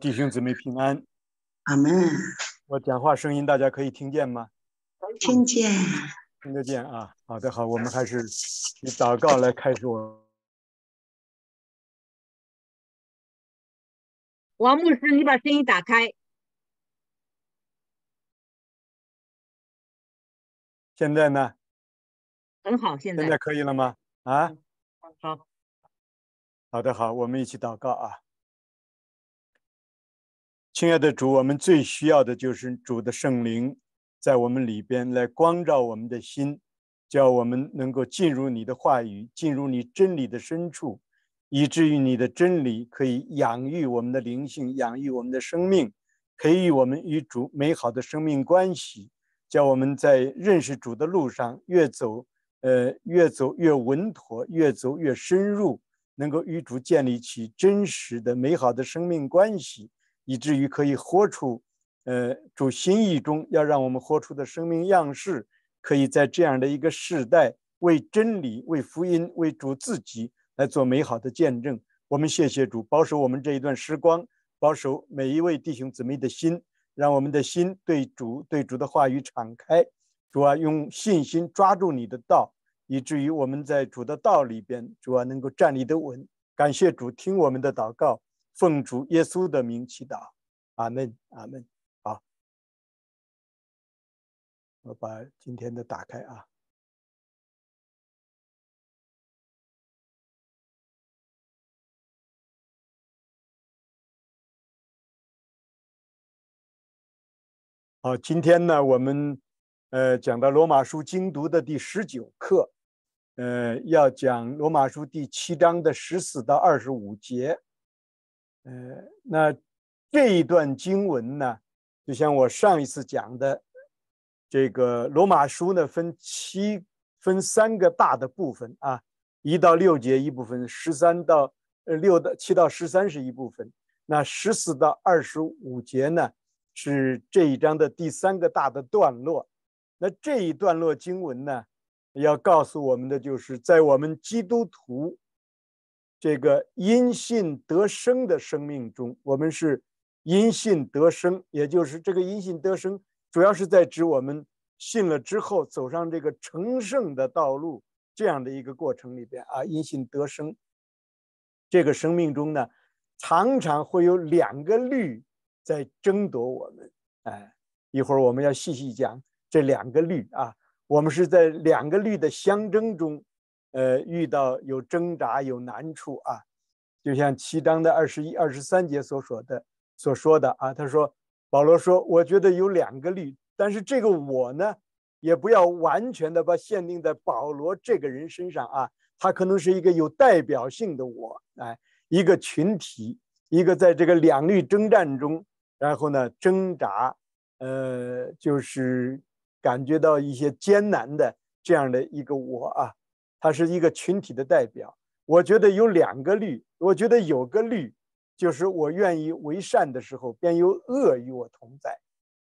弟兄姊妹平安，阿门。我讲话声音大家可以听见吗？能听见，听得见啊。好的，好，我们还是以祷告来开始。我王牧师，你把声音打开。现在呢？很好，现在现在可以了吗？啊？好。好的，好，我们一起祷告啊。亲爱的主，我们最需要的就是主的圣灵，在我们里边来光照我们的心，叫我们能够进入你的话语，进入你真理的深处，以至于你的真理可以养育我们的灵性，养育我们的生命，培育我们与主美好的生命关系，叫我们在认识主的路上越走，呃，越走越稳妥，越走越深入，能够与主建立起真实的、美好的生命关系。以至于可以活出，呃，主心意中要让我们活出的生命样式，可以在这样的一个时代，为真理、为福音、为主自己来做美好的见证。我们谢谢主，保守我们这一段时光，保守每一位弟兄姊妹的心，让我们的心对主、对主的话语敞开。主啊，用信心抓住你的道，以至于我们在主的道里边，主啊，能够站立得稳。感谢主，听我们的祷告。奉主耶稣的名祈祷，阿门，阿门。好，我把今天的打开啊。好，今天呢，我们呃讲到罗马书》精读的第十九课，呃，要讲《罗马书》第七章的十四到二十五节。呃，那这一段经文呢，就像我上一次讲的，这个罗马书呢分七分三个大的部分啊，一到六节一部分，十三到呃六到七到十三是一部分，那十四到二十五节呢是这一章的第三个大的段落。那这一段落经文呢，要告诉我们的就是在我们基督徒。这个因信得生的生命中，我们是因信得生，也就是这个因信得生，主要是在指我们信了之后走上这个成圣的道路这样的一个过程里边啊，因信得生。这个生命中呢，常常会有两个律在争夺我们。哎，一会儿我们要细细讲这两个律啊，我们是在两个律的相争中。呃，遇到有挣扎、有难处啊，就像七章的二十一、二十三节所说的所说的啊，他说保罗说，我觉得有两个律，但是这个我呢，也不要完全的把限定在保罗这个人身上啊，他可能是一个有代表性的我，哎，一个群体，一个在这个两律征战中，然后呢挣扎，呃，就是感觉到一些艰难的这样的一个我啊。他是一个群体的代表，我觉得有两个律，我觉得有个律，就是我愿意为善的时候，便有恶与我同在。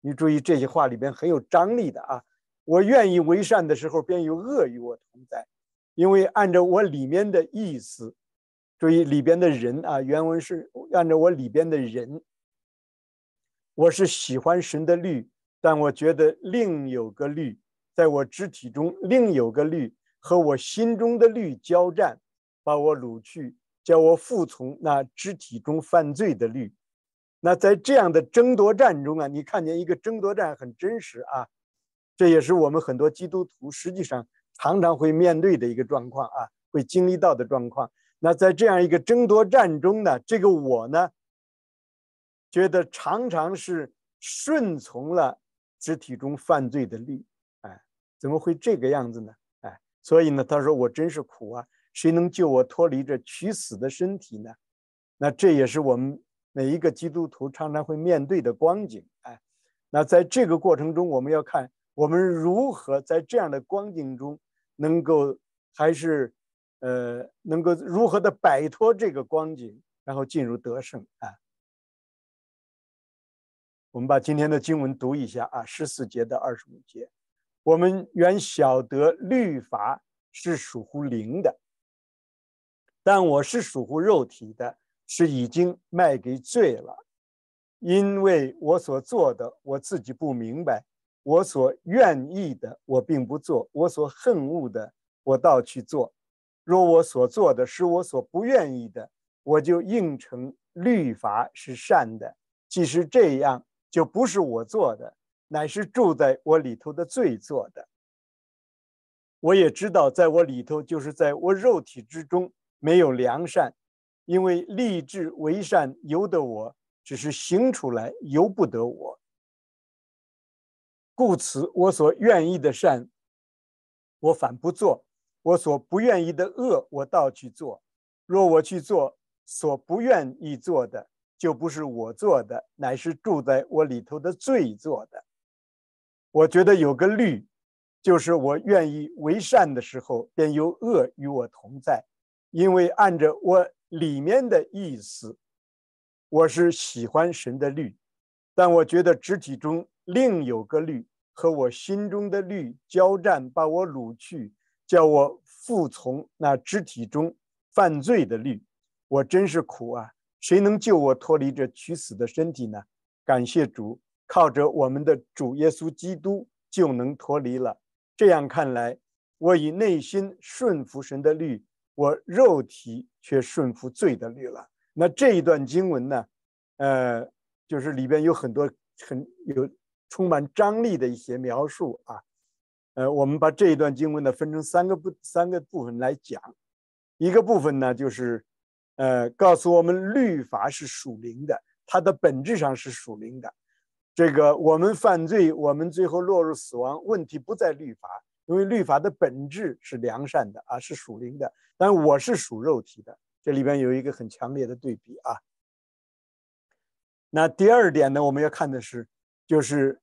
你注意这些话里边很有张力的啊，我愿意为善的时候，便有恶与我同在。因为按照我里面的意思，注意里边的人啊，原文是按照我里边的人，我是喜欢神的律，但我觉得另有个律，在我肢体中另有个律。和我心中的律交战，把我掳去，叫我服从那肢体中犯罪的律。那在这样的争夺战中啊，你看见一个争夺战很真实啊。这也是我们很多基督徒实际上常常会面对的一个状况啊，会经历到的状况。那在这样一个争夺战中呢，这个我呢，觉得常常是顺从了肢体中犯罪的律。哎，怎么会这个样子呢？所以呢，他说我真是苦啊！谁能救我脱离这取死的身体呢？那这也是我们每一个基督徒常常会面对的光景啊。那在这个过程中，我们要看我们如何在这样的光景中，能够还是呃能够如何的摆脱这个光景，然后进入得胜啊。我们把今天的经文读一下啊，十四节到二十五节。我们原晓得律法是属乎灵的，但我是属乎肉体的，是已经卖给罪了。因为我所做的，我自己不明白；我所愿意的，我并不做；我所恨恶的，我倒去做。若我所做的是我所不愿意的，我就应承律法是善的。即使这样，就不是我做的。乃是住在我里头的罪做的，我也知道，在我里头就是在我肉体之中没有良善，因为立志为善由得我，只是行出来由不得我，故此我所愿意的善，我反不做；我所不愿意的恶，我倒去做。若我去做所不愿意做的，就不是我做的，乃是住在我里头的罪做的。我觉得有个律，就是我愿意为善的时候，便有恶与我同在，因为按着我里面的意思，我是喜欢神的律，但我觉得肢体中另有个律和我心中的律交战，把我掳去，叫我服从那肢体中犯罪的律，我真是苦啊！谁能救我脱离这取死的身体呢？感谢主。靠着我们的主耶稣基督就能脱离了。这样看来，我以内心顺服神的律，我肉体却顺服罪的律了。那这一段经文呢？呃，就是里边有很多很有充满张力的一些描述啊。呃，我们把这一段经文呢分成三个部三个部分来讲。一个部分呢，就是呃，告诉我们律法是属灵的，它的本质上是属灵的。这个我们犯罪，我们最后落入死亡。问题不在律法，因为律法的本质是良善的啊，是属灵的。但我是属肉体的，这里边有一个很强烈的对比啊。那第二点呢，我们要看的是，就是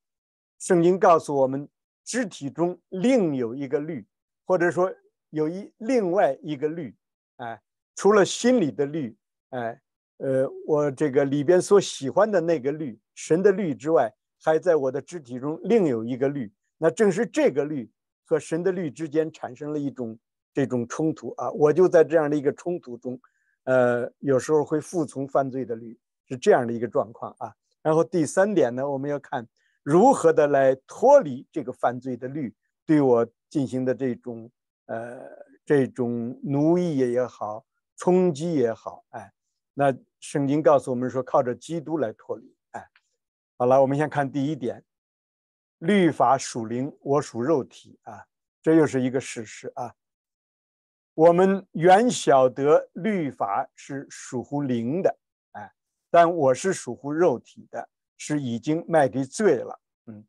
圣经告诉我们，肢体中另有一个律，或者说有一另外一个律，哎，除了心里的律，哎，呃，我这个里边所喜欢的那个律。神的律之外，还在我的肢体中另有一个律，那正是这个律和神的律之间产生了一种这种冲突啊！我就在这样的一个冲突中，呃，有时候会服从犯罪的律，是这样的一个状况啊。然后第三点呢，我们要看如何的来脱离这个犯罪的律对我进行的这种呃这种奴役也好，冲击也好，哎，那圣经告诉我们说，靠着基督来脱离。好了，我们先看第一点，律法属灵，我属肉体啊，这又是一个事实啊。我们原晓得律法是属乎灵的，哎，但我是属乎肉体的，是已经卖给罪了。嗯，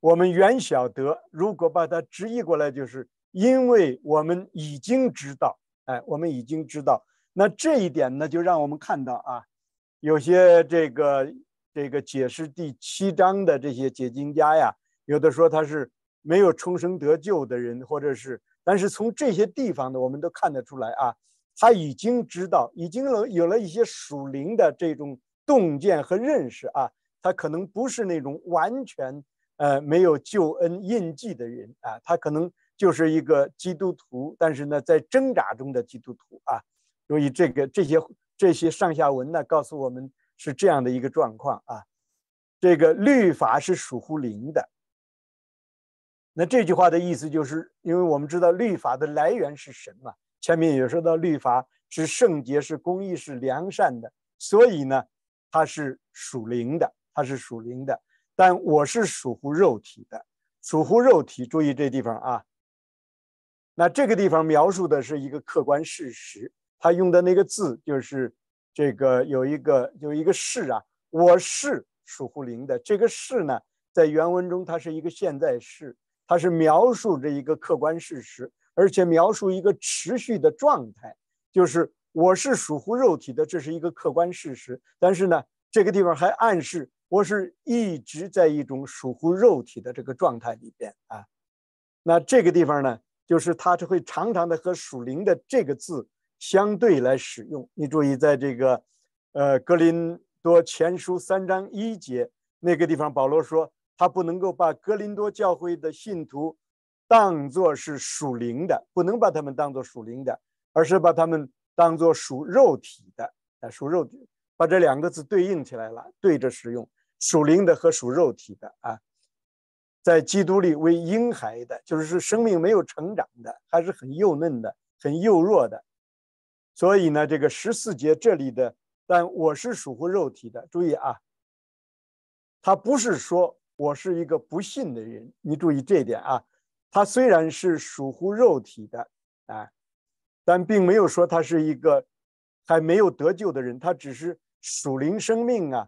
我们原晓得，如果把它直译过来，就是因为我们已经知道，哎，我们已经知道。那这一点呢，就让我们看到啊，有些这个。这个解释第七章的这些解经家呀，有的说他是没有重生得救的人，或者是，但是从这些地方呢，我们都看得出来啊，他已经知道，已经有有了一些属灵的这种洞见和认识啊，他可能不是那种完全呃没有救恩印记的人啊，他可能就是一个基督徒，但是呢，在挣扎中的基督徒啊，所以这个这些这些上下文呢，告诉我们。是这样的一个状况啊，这个律法是属乎灵的。那这句话的意思就是，因为我们知道律法的来源是什么，前面也说到律法是圣洁、是公义、是良善的，所以呢，它是属灵的，它是属灵的。但我是属乎肉体的，属乎肉体。注意这地方啊，那这个地方描述的是一个客观事实，他用的那个字就是。这个有一个有一个是啊，我是属乎灵的。这个是呢，在原文中，它是一个现在式，它是描述着一个客观事实，而且描述一个持续的状态，就是我是属乎肉体的，这是一个客观事实。但是呢，这个地方还暗示我是一直在一种属乎肉体的这个状态里边啊。那这个地方呢，就是它就会常常的和属灵的这个字。相对来使用，你注意，在这个，呃，格林多前书三章一节那个地方，保罗说他不能够把格林多教会的信徒当作是属灵的，不能把他们当作属灵的，而是把他们当作属肉体的。啊，属肉，体，把这两个字对应起来了，对着使用，属灵的和属肉体的啊，在基督里为婴孩的，就是生命没有成长的，还是很幼嫩的，很幼弱的。所以呢，这个十四节这里的，但我是属乎肉体的。注意啊，他不是说我是一个不信的人。你注意这一点啊，他虽然是属乎肉体的啊，但并没有说他是一个还没有得救的人。他只是属灵生命啊，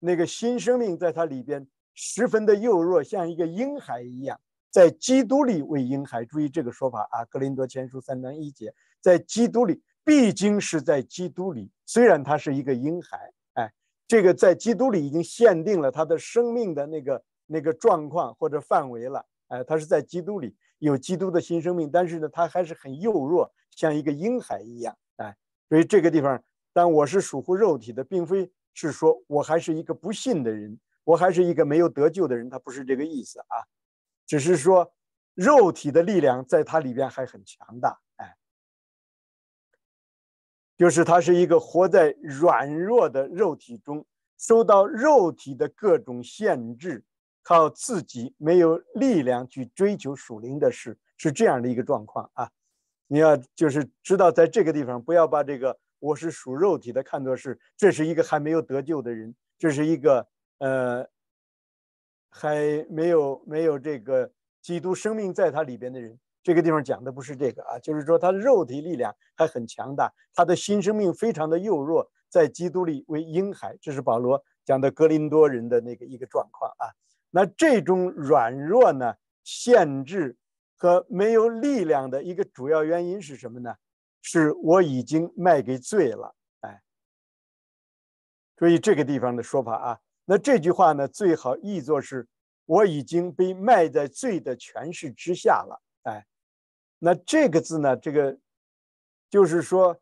那个新生命在他里边十分的幼弱，像一个婴孩一样，在基督里为婴孩。注意这个说法啊，《格林多前书》三章一节，在基督里。毕竟是在基督里，虽然他是一个婴孩，哎，这个在基督里已经限定了他的生命的那个那个状况或者范围了，哎，他是在基督里有基督的新生命，但是呢，他还是很幼弱，像一个婴孩一样，哎，所以这个地方，但我是属乎肉体的，并非是说我还是一个不信的人，我还是一个没有得救的人，他不是这个意思啊，只是说肉体的力量在他里边还很强大。就是他是一个活在软弱的肉体中，受到肉体的各种限制，靠自己没有力量去追求属灵的事，是这样的一个状况啊。你要就是知道，在这个地方不要把这个“我是属肉体”的看作是，这是一个还没有得救的人，这是一个呃，还没有没有这个基督生命在他里边的人。这个地方讲的不是这个啊，就是说他的肉体力量还很强大，他的新生命非常的幼弱，在基督里为婴孩。这是保罗讲的格林多人的那个一个状况啊。那这种软弱呢，限制和没有力量的一个主要原因是什么呢？是我已经卖给罪了。哎，注意这个地方的说法啊。那这句话呢，最好译作是“我已经被卖在罪的权势之下了”。那这个字呢？这个就是说，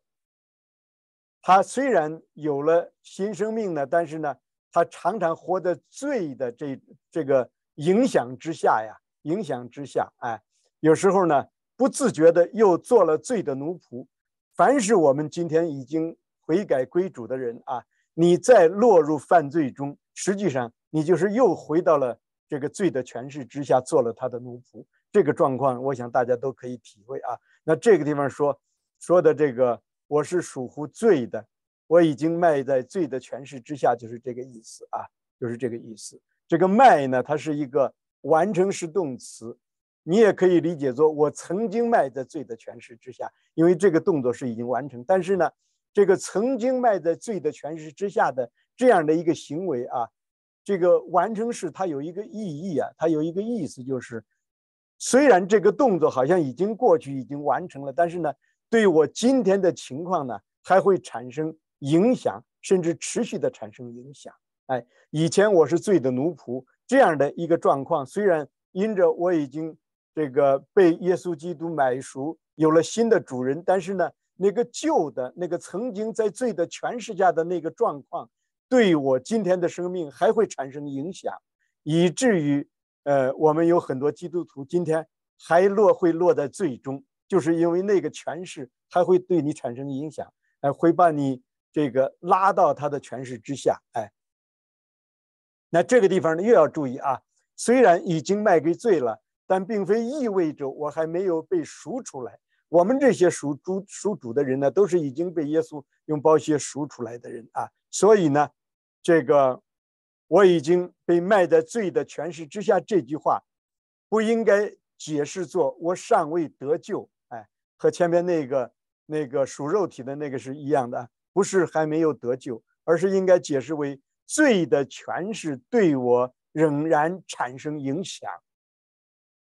他虽然有了新生命呢，但是呢，他常常活在罪的这这个影响之下呀，影响之下，哎，有时候呢，不自觉的又做了罪的奴仆。凡是我们今天已经悔改归主的人啊，你再落入犯罪中，实际上你就是又回到了这个罪的权势之下，做了他的奴仆。这个状况，我想大家都可以体会啊。那这个地方说，说的这个，我是属乎罪的，我已经迈在罪的权势之下，就是这个意思啊，就是这个意思。这个迈呢，它是一个完成式动词，你也可以理解作我曾经迈在罪的权势之下，因为这个动作是已经完成。但是呢，这个曾经迈在罪的权势之下的这样的一个行为啊，这个完成式它有一个意义啊，它有一个意思就是。虽然这个动作好像已经过去，已经完成了，但是呢，对我今天的情况呢，还会产生影响，甚至持续的产生影响。哎，以前我是罪的奴仆，这样的一个状况，虽然因着我已经这个被耶稣基督买赎，有了新的主人，但是呢，那个旧的，那个曾经在罪的权势下的那个状况，对我今天的生命还会产生影响，以至于。呃，我们有很多基督徒，今天还落会落在最终，就是因为那个权势还会对你产生影响，呃，会把你这个拉到他的权势之下，哎。那这个地方呢，又要注意啊。虽然已经卖给罪了，但并非意味着我还没有被赎出来。我们这些赎主赎主的人呢，都是已经被耶稣用宝血赎出来的人啊。所以呢，这个。我已经被卖在罪的权势之下。这句话，不应该解释作我尚未得救。哎，和前面那个那个属肉体的那个是一样的，不是还没有得救，而是应该解释为罪的权势对我仍然产生影响。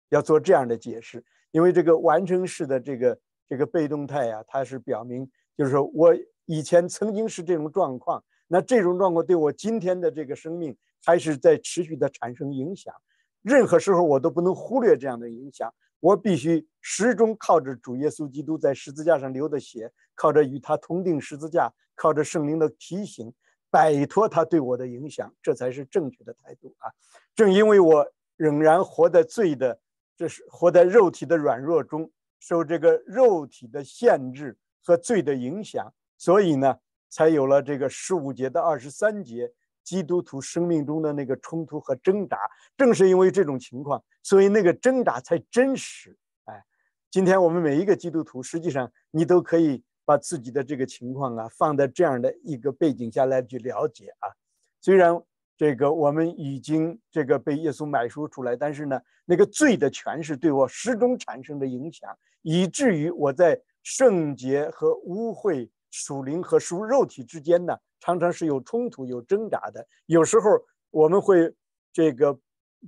要做这样的解释，因为这个完成式的这个这个被动态啊，它是表明就是说我以前曾经是这种状况。那这种状况对我今天的这个生命还是在持续的产生影响，任何时候我都不能忽略这样的影响，我必须始终靠着主耶稣基督在十字架上流的血，靠着与他同定十字架，靠着圣灵的提醒，摆脱他对我的影响，这才是正确的态度啊！正因为我仍然活在罪的，这是活在肉体的软弱中，受这个肉体的限制和罪的影响，所以呢。才有了这个十五节到二十三节，基督徒生命中的那个冲突和挣扎。正是因为这种情况，所以那个挣扎才真实。哎，今天我们每一个基督徒，实际上你都可以把自己的这个情况啊，放在这样的一个背景下来去了解啊。虽然这个我们已经这个被耶稣买赎出来，但是呢，那个罪的权势对我始终产生的影响，以至于我在圣洁和污秽。属灵和属肉体之间呢，常常是有冲突、有挣扎的。有时候我们会这个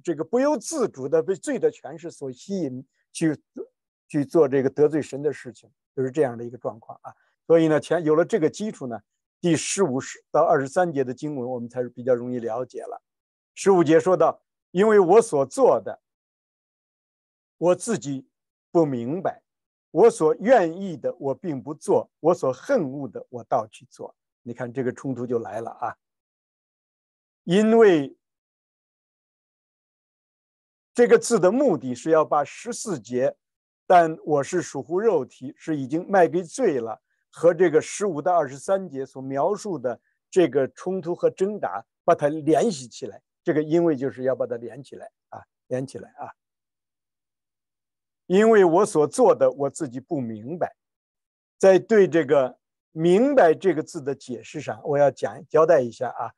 这个不由自主的被罪的权势所吸引，去去做这个得罪神的事情，就是这样的一个状况啊。所以呢，前有了这个基础呢，第十五十到二十三节的经文我们才是比较容易了解了。十五节说到：“因为我所做的，我自己不明白。”我所愿意的，我并不做；我所恨恶的，我倒去做。你看，这个冲突就来了啊！因为这个字的目的是要把十四节，但我是属乎肉体，是已经卖给罪了，和这个十五到二十三节所描述的这个冲突和挣扎，把它联系起来。这个因为就是要把它连起来啊，连起来啊。因为我所做的我自己不明白，在对这个“明白”这个字的解释上，我要讲交代一下啊。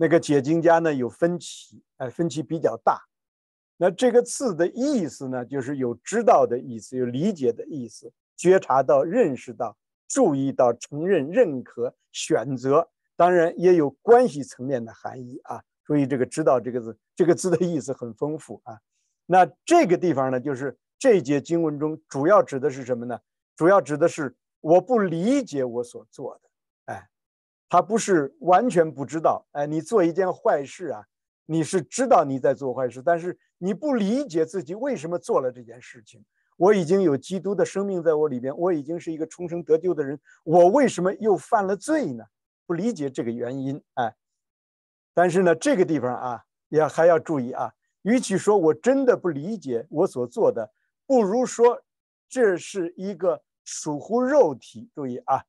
那个解经家呢有分歧，哎，分歧比较大。那这个字的意思呢，就是有知道的意思，有理解的意思，觉察到、认识到、注意到、承认、认可、选择，当然也有关系层面的含义啊。注意这个“知道”这个字，这个字的意思很丰富啊。那这个地方呢，就是。这节经文中主要指的是什么呢？主要指的是我不理解我所做的。哎，他不是完全不知道。哎，你做一件坏事啊，你是知道你在做坏事，但是你不理解自己为什么做了这件事情。我已经有基督的生命在我里边，我已经是一个重生得救的人，我为什么又犯了罪呢？不理解这个原因。哎，但是呢，这个地方啊，也还要注意啊。与其说我真的不理解我所做的，不如说，这是一个属乎肉体，注意啊，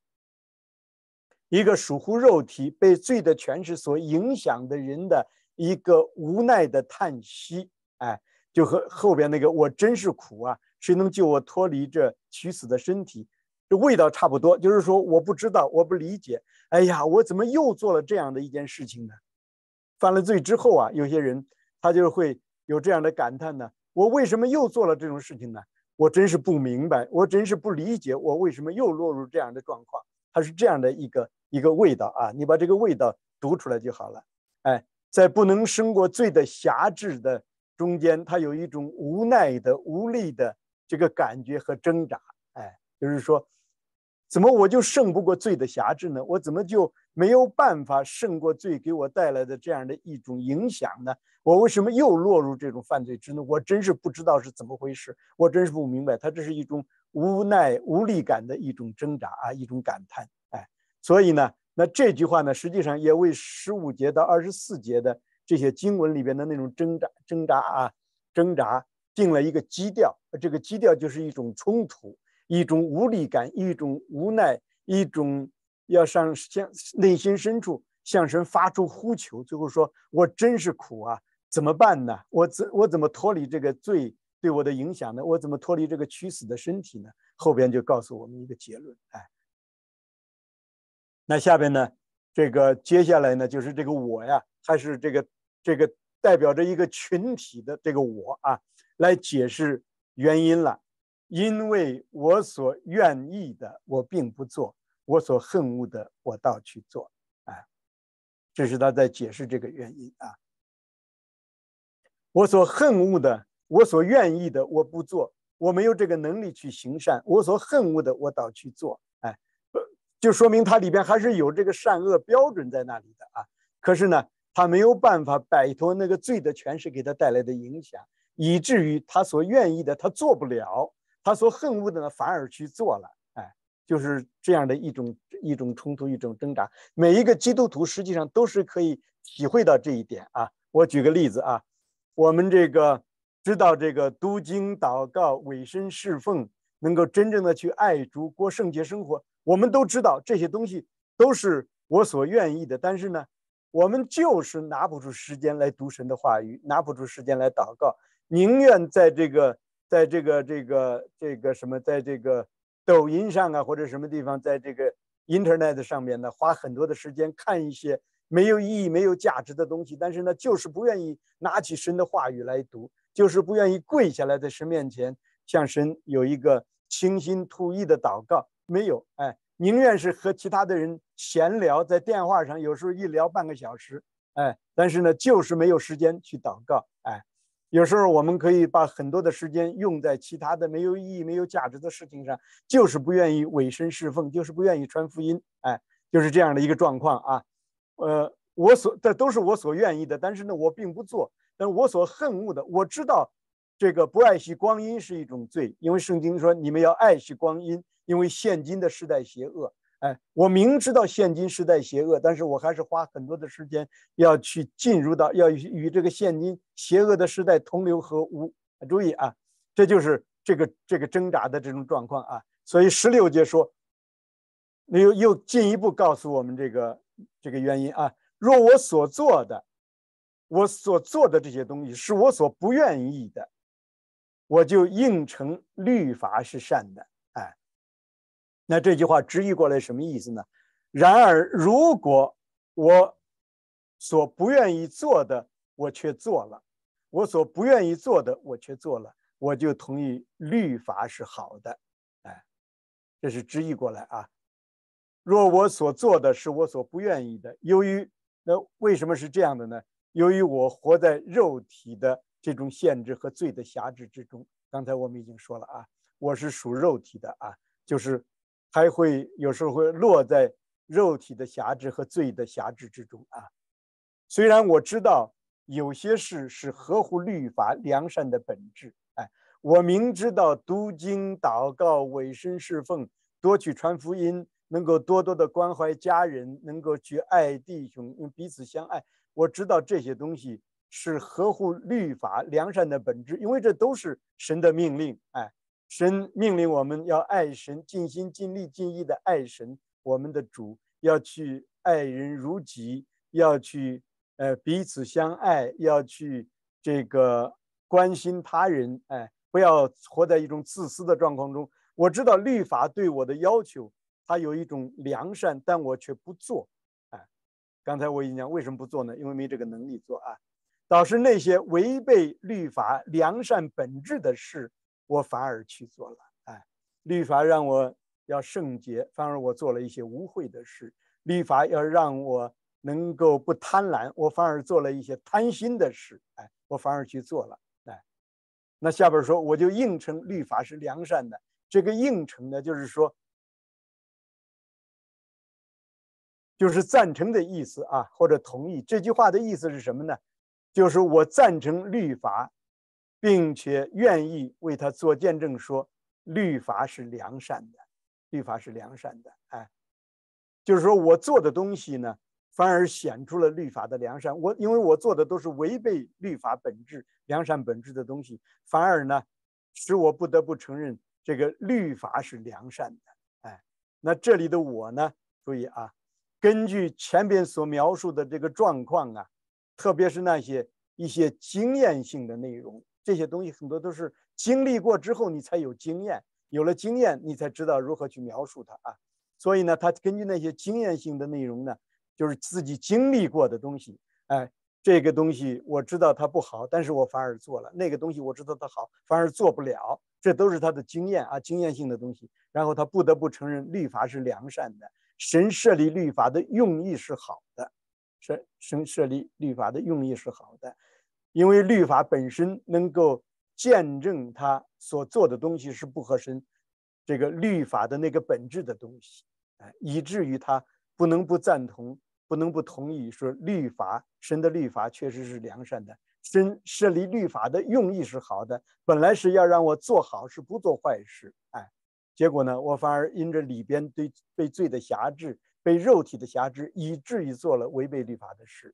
一个属乎肉体被罪的权势所影响的人的一个无奈的叹息。哎，就和后边那个“我真是苦啊，谁能救我脱离这取死的身体”，这味道差不多。就是说，我不知道，我不理解。哎呀，我怎么又做了这样的一件事情呢？犯了罪之后啊，有些人他就会有这样的感叹呢。我为什么又做了这种事情呢？我真是不明白，我真是不理解，我为什么又落入这样的状况？它是这样的一个一个味道啊，你把这个味道读出来就好了。哎，在不能生过罪的辖制的中间，它有一种无奈的、无力的这个感觉和挣扎。哎，就是说。怎么我就胜不过罪的辖制呢？我怎么就没有办法胜过罪给我带来的这样的一种影响呢？我为什么又落入这种犯罪之中？我真是不知道是怎么回事，我真是不明白。他这是一种无奈、无力感的一种挣扎啊，一种感叹。哎，所以呢，那这句话呢，实际上也为十五节到二十四节的这些经文里边的那种挣扎、挣扎啊、挣扎定了一个基调。这个基调就是一种冲突。一种无力感，一种无奈，一种要上向内心深处向神发出呼求。最后说：“我真是苦啊，怎么办呢？我怎我怎么脱离这个罪对我的影响呢？我怎么脱离这个屈死的身体呢？”后边就告诉我们一个结论：哎，那下边呢？这个接下来呢，就是这个我呀，还是这个这个代表着一个群体的这个我啊，来解释原因了。因为我所愿意的，我并不做；我所恨恶的，我倒去做。哎，这是他在解释这个原因啊。我所恨恶的，我所愿意的，我不做；我没有这个能力去行善。我所恨恶的，我倒去做。哎，就说明他里边还是有这个善恶标准在那里的啊。可是呢，他没有办法摆脱那个罪的权势给他带来的影响，以至于他所愿意的，他做不了。他所恨恶的呢，反而去做了，哎，就是这样的一种一种冲突，一种挣扎。每一个基督徒实际上都是可以体会到这一点啊。我举个例子啊，我们这个知道这个读经、祷告、委身侍奉，能够真正的去爱主、过圣洁生活，我们都知道这些东西都是我所愿意的。但是呢，我们就是拿不出时间来读神的话语，拿不出时间来祷告，宁愿在这个。在这个这个这个什么，在这个抖音上啊，或者什么地方，在这个 Internet 上面呢，花很多的时间看一些没有意义、没有价值的东西，但是呢，就是不愿意拿起神的话语来读，就是不愿意跪下来在神面前向神有一个倾心吐意的祷告，没有，哎，宁愿是和其他的人闲聊，在电话上有时候一聊半个小时，哎，但是呢，就是没有时间去祷告。有时候我们可以把很多的时间用在其他的没有意义、没有价值的事情上，就是不愿意委身侍奉，就是不愿意传福音，哎，就是这样的一个状况啊。呃，我所这都是我所愿意的，但是呢，我并不做。但我所恨恶的，我知道，这个不爱惜光阴是一种罪，因为圣经说你们要爱惜光阴，因为现今的时代邪恶。哎，我明知道现今时代邪恶，但是我还是花很多的时间要去进入到要与这个现今邪恶的时代同流合污。注意啊，这就是这个这个挣扎的这种状况啊。所以十六节说，又又进一步告诉我们这个这个原因啊：若我所做的，我所做的这些东西是我所不愿意的，我就应承律法是善的。那这句话直译过来什么意思呢？然而，如果我所不愿意做的，我却做了；我所不愿意做的，我却做了，我就同意律法是好的。哎，这是直译过来啊。若我所做的是我所不愿意的，由于那为什么是这样的呢？由于我活在肉体的这种限制和罪的辖制之中。刚才我们已经说了啊，我是属肉体的啊，就是。还会有时候会落在肉体的辖制和罪的辖制之中啊！虽然我知道有些事是合乎律法良善的本质，哎，我明知道读经、祷告、委身侍奉、多去传福音，能够多多的关怀家人，能够去爱弟兄，彼此相爱。我知道这些东西是合乎律法良善的本质，因为这都是神的命令，哎。神命令我们要爱神，尽心尽力尽意的爱神，我们的主要去爱人如己，要去，呃，彼此相爱，要去这个关心他人，哎，不要活在一种自私的状况中。我知道律法对我的要求，它有一种良善，但我却不做，哎，刚才我已经讲，为什么不做呢？因为没这个能力做啊，导致那些违背律法良善本质的事。我反而去做了，哎，律法让我要圣洁，反而我做了一些污秽的事；律法要让我能够不贪婪，我反而做了一些贪心的事，哎，我反而去做了，哎。那下边说，我就应承律法是良善的，这个应承呢，就是说，就是赞成的意思啊，或者同意。这句话的意思是什么呢？就是我赞成律法。并且愿意为他做见证，说律法是良善的，律法是良善的。哎，就是说我做的东西呢，反而显出了律法的良善。我因为我做的都是违背律法本质、良善本质的东西，反而呢，使我不得不承认这个律法是良善的。哎，那这里的我呢？注意啊，根据前边所描述的这个状况啊，特别是那些一些经验性的内容。这些东西很多都是经历过之后，你才有经验，有了经验，你才知道如何去描述它啊。所以呢，他根据那些经验性的内容呢，就是自己经历过的东西。哎，这个东西我知道它不好，但是我反而做了；那个东西我知道它好，反而做不了。这都是他的经验啊，经验性的东西。然后他不得不承认，律法是良善的，神设立律法的用意是好的，神神设立律法的用意是好的。因为律法本身能够见证他所做的东西是不合神，这个律法的那个本质的东西，哎，以至于他不能不赞同，不能不同意，说律法神的律法确实是良善的，真设立律法的用意是好的，本来是要让我做好，事，不做坏事，哎，结果呢，我反而因着里边对被罪的辖制，被肉体的辖制，以至于做了违背律法的事。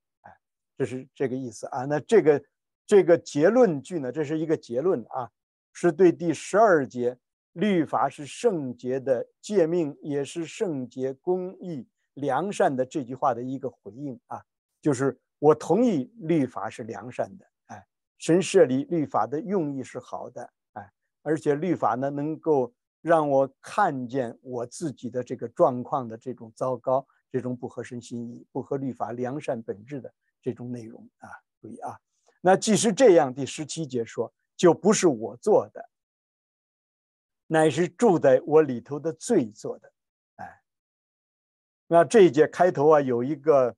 这是这个意思啊，那这个这个结论句呢，这是一个结论啊，是对第十二节“律法是圣洁的，诫命也是圣洁、公义、良善的”这句话的一个回应啊，就是我同意律法是良善的，哎，神设立律法的用意是好的，哎，而且律法呢能够让我看见我自己的这个状况的这种糟糕，这种不合神心意、不合律法良善本质的。这种内容啊，注意啊。那即使这样，第十七节说就不是我做的，乃是住在我里头的罪做的。哎，那这一节开头啊，有一个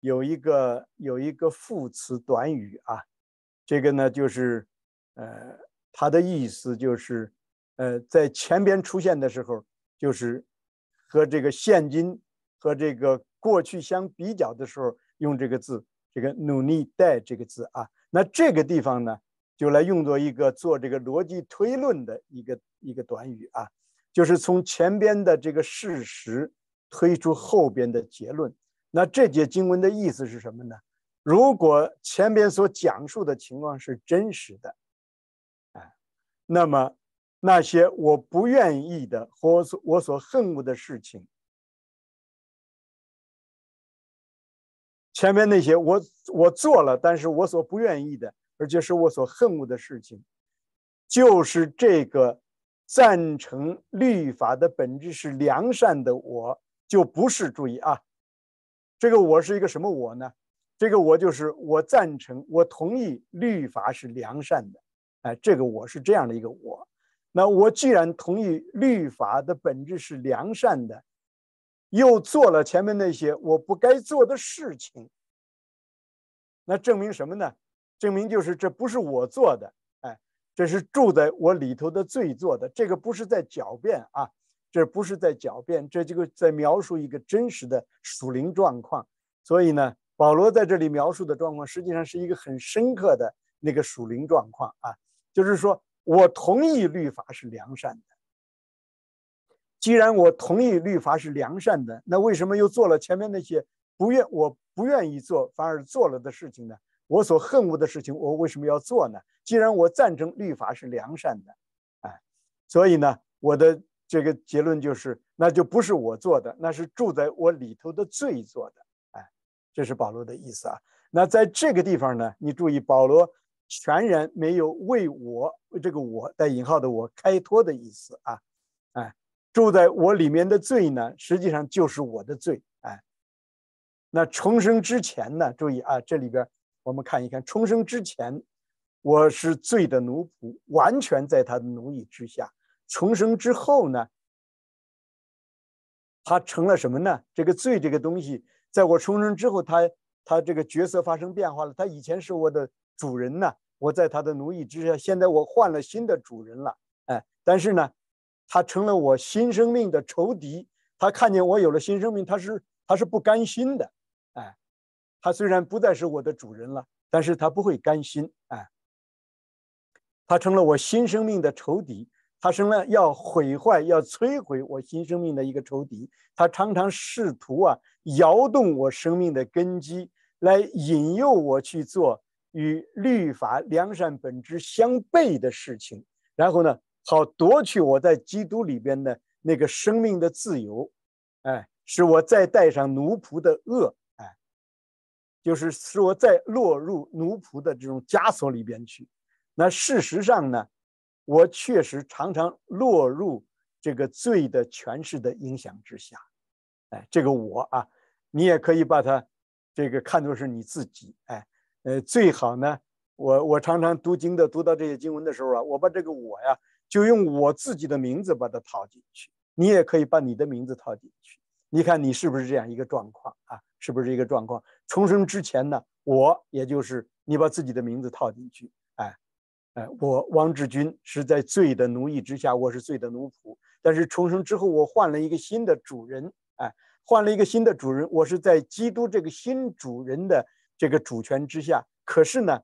有一个有一个副词短语啊，这个呢就是呃，它的意思就是呃，在前边出现的时候，就是和这个现今和这个过去相比较的时候，用这个字。这个努力带这个字啊，那这个地方呢，就来用作一个做这个逻辑推论的一个一个短语啊，就是从前边的这个事实推出后边的结论。那这节经文的意思是什么呢？如果前边所讲述的情况是真实的，啊，那么那些我不愿意的和我所我所恨恶的事情。前面那些我我做了，但是我所不愿意的，而且是我所恨恶的事情，就是这个赞成律法的本质是良善的，我就不是注意啊，这个我是一个什么我呢？这个我就是我赞成，我同意律法是良善的，哎，这个我是这样的一个我，那我既然同意律法的本质是良善的。又做了前面那些我不该做的事情，那证明什么呢？证明就是这不是我做的，哎，这是住在我里头的罪做的。这个不是在狡辩啊，这不是在狡辩，这就在描述一个真实的属灵状况。所以呢，保罗在这里描述的状况，实际上是一个很深刻的那个属灵状况啊，就是说我同意律法是良善的。既然我同意律法是良善的，那为什么又做了前面那些不愿我不愿意做反而做了的事情呢？我所恨恶的事情，我为什么要做呢？既然我赞成律法是良善的，哎，所以呢，我的这个结论就是，那就不是我做的，那是住在我里头的罪做的。哎，这是保罗的意思啊。那在这个地方呢，你注意，保罗全然没有为我这个我带引号的我开脱的意思啊。住在我里面的罪呢，实际上就是我的罪。哎，那重生之前呢？注意啊，这里边我们看一看，重生之前，我是罪的奴仆，完全在他的奴役之下。重生之后呢，他成了什么呢？这个罪这个东西，在我重生之后，他他这个角色发生变化了。他以前是我的主人呢，我在他的奴役之下。现在我换了新的主人了。哎，但是呢。他成了我新生命的仇敌。他看见我有了新生命，他是他是不甘心的。哎，他虽然不再是我的主人了，但是他不会甘心。哎，他成了我新生命的仇敌。他成了要毁坏、要摧毁我新生命的一个仇敌。他常常试图啊摇动我生命的根基，来引诱我去做与律法、良善本质相悖的事情。然后呢？好夺取我在基督里边的那个生命的自由，哎，使我再带上奴仆的恶，哎，就是我再落入奴仆的这种枷锁里边去。那事实上呢，我确实常常落入这个罪的权势的影响之下，哎，这个我啊，你也可以把它这个看作是你自己，哎，呃，最好呢，我我常常读经的读到这些经文的时候啊，我把这个我呀。就用我自己的名字把它套进去，你也可以把你的名字套进去。你看你是不是这样一个状况啊？是不是一个状况？重生之前呢，我也就是你把自己的名字套进去，哎，哎，我王志军是在罪的奴役之下，我是罪的奴仆。但是重生之后，我换了一个新的主人，哎，换了一个新的主人，我是在基督这个新主人的这个主权之下。可是呢，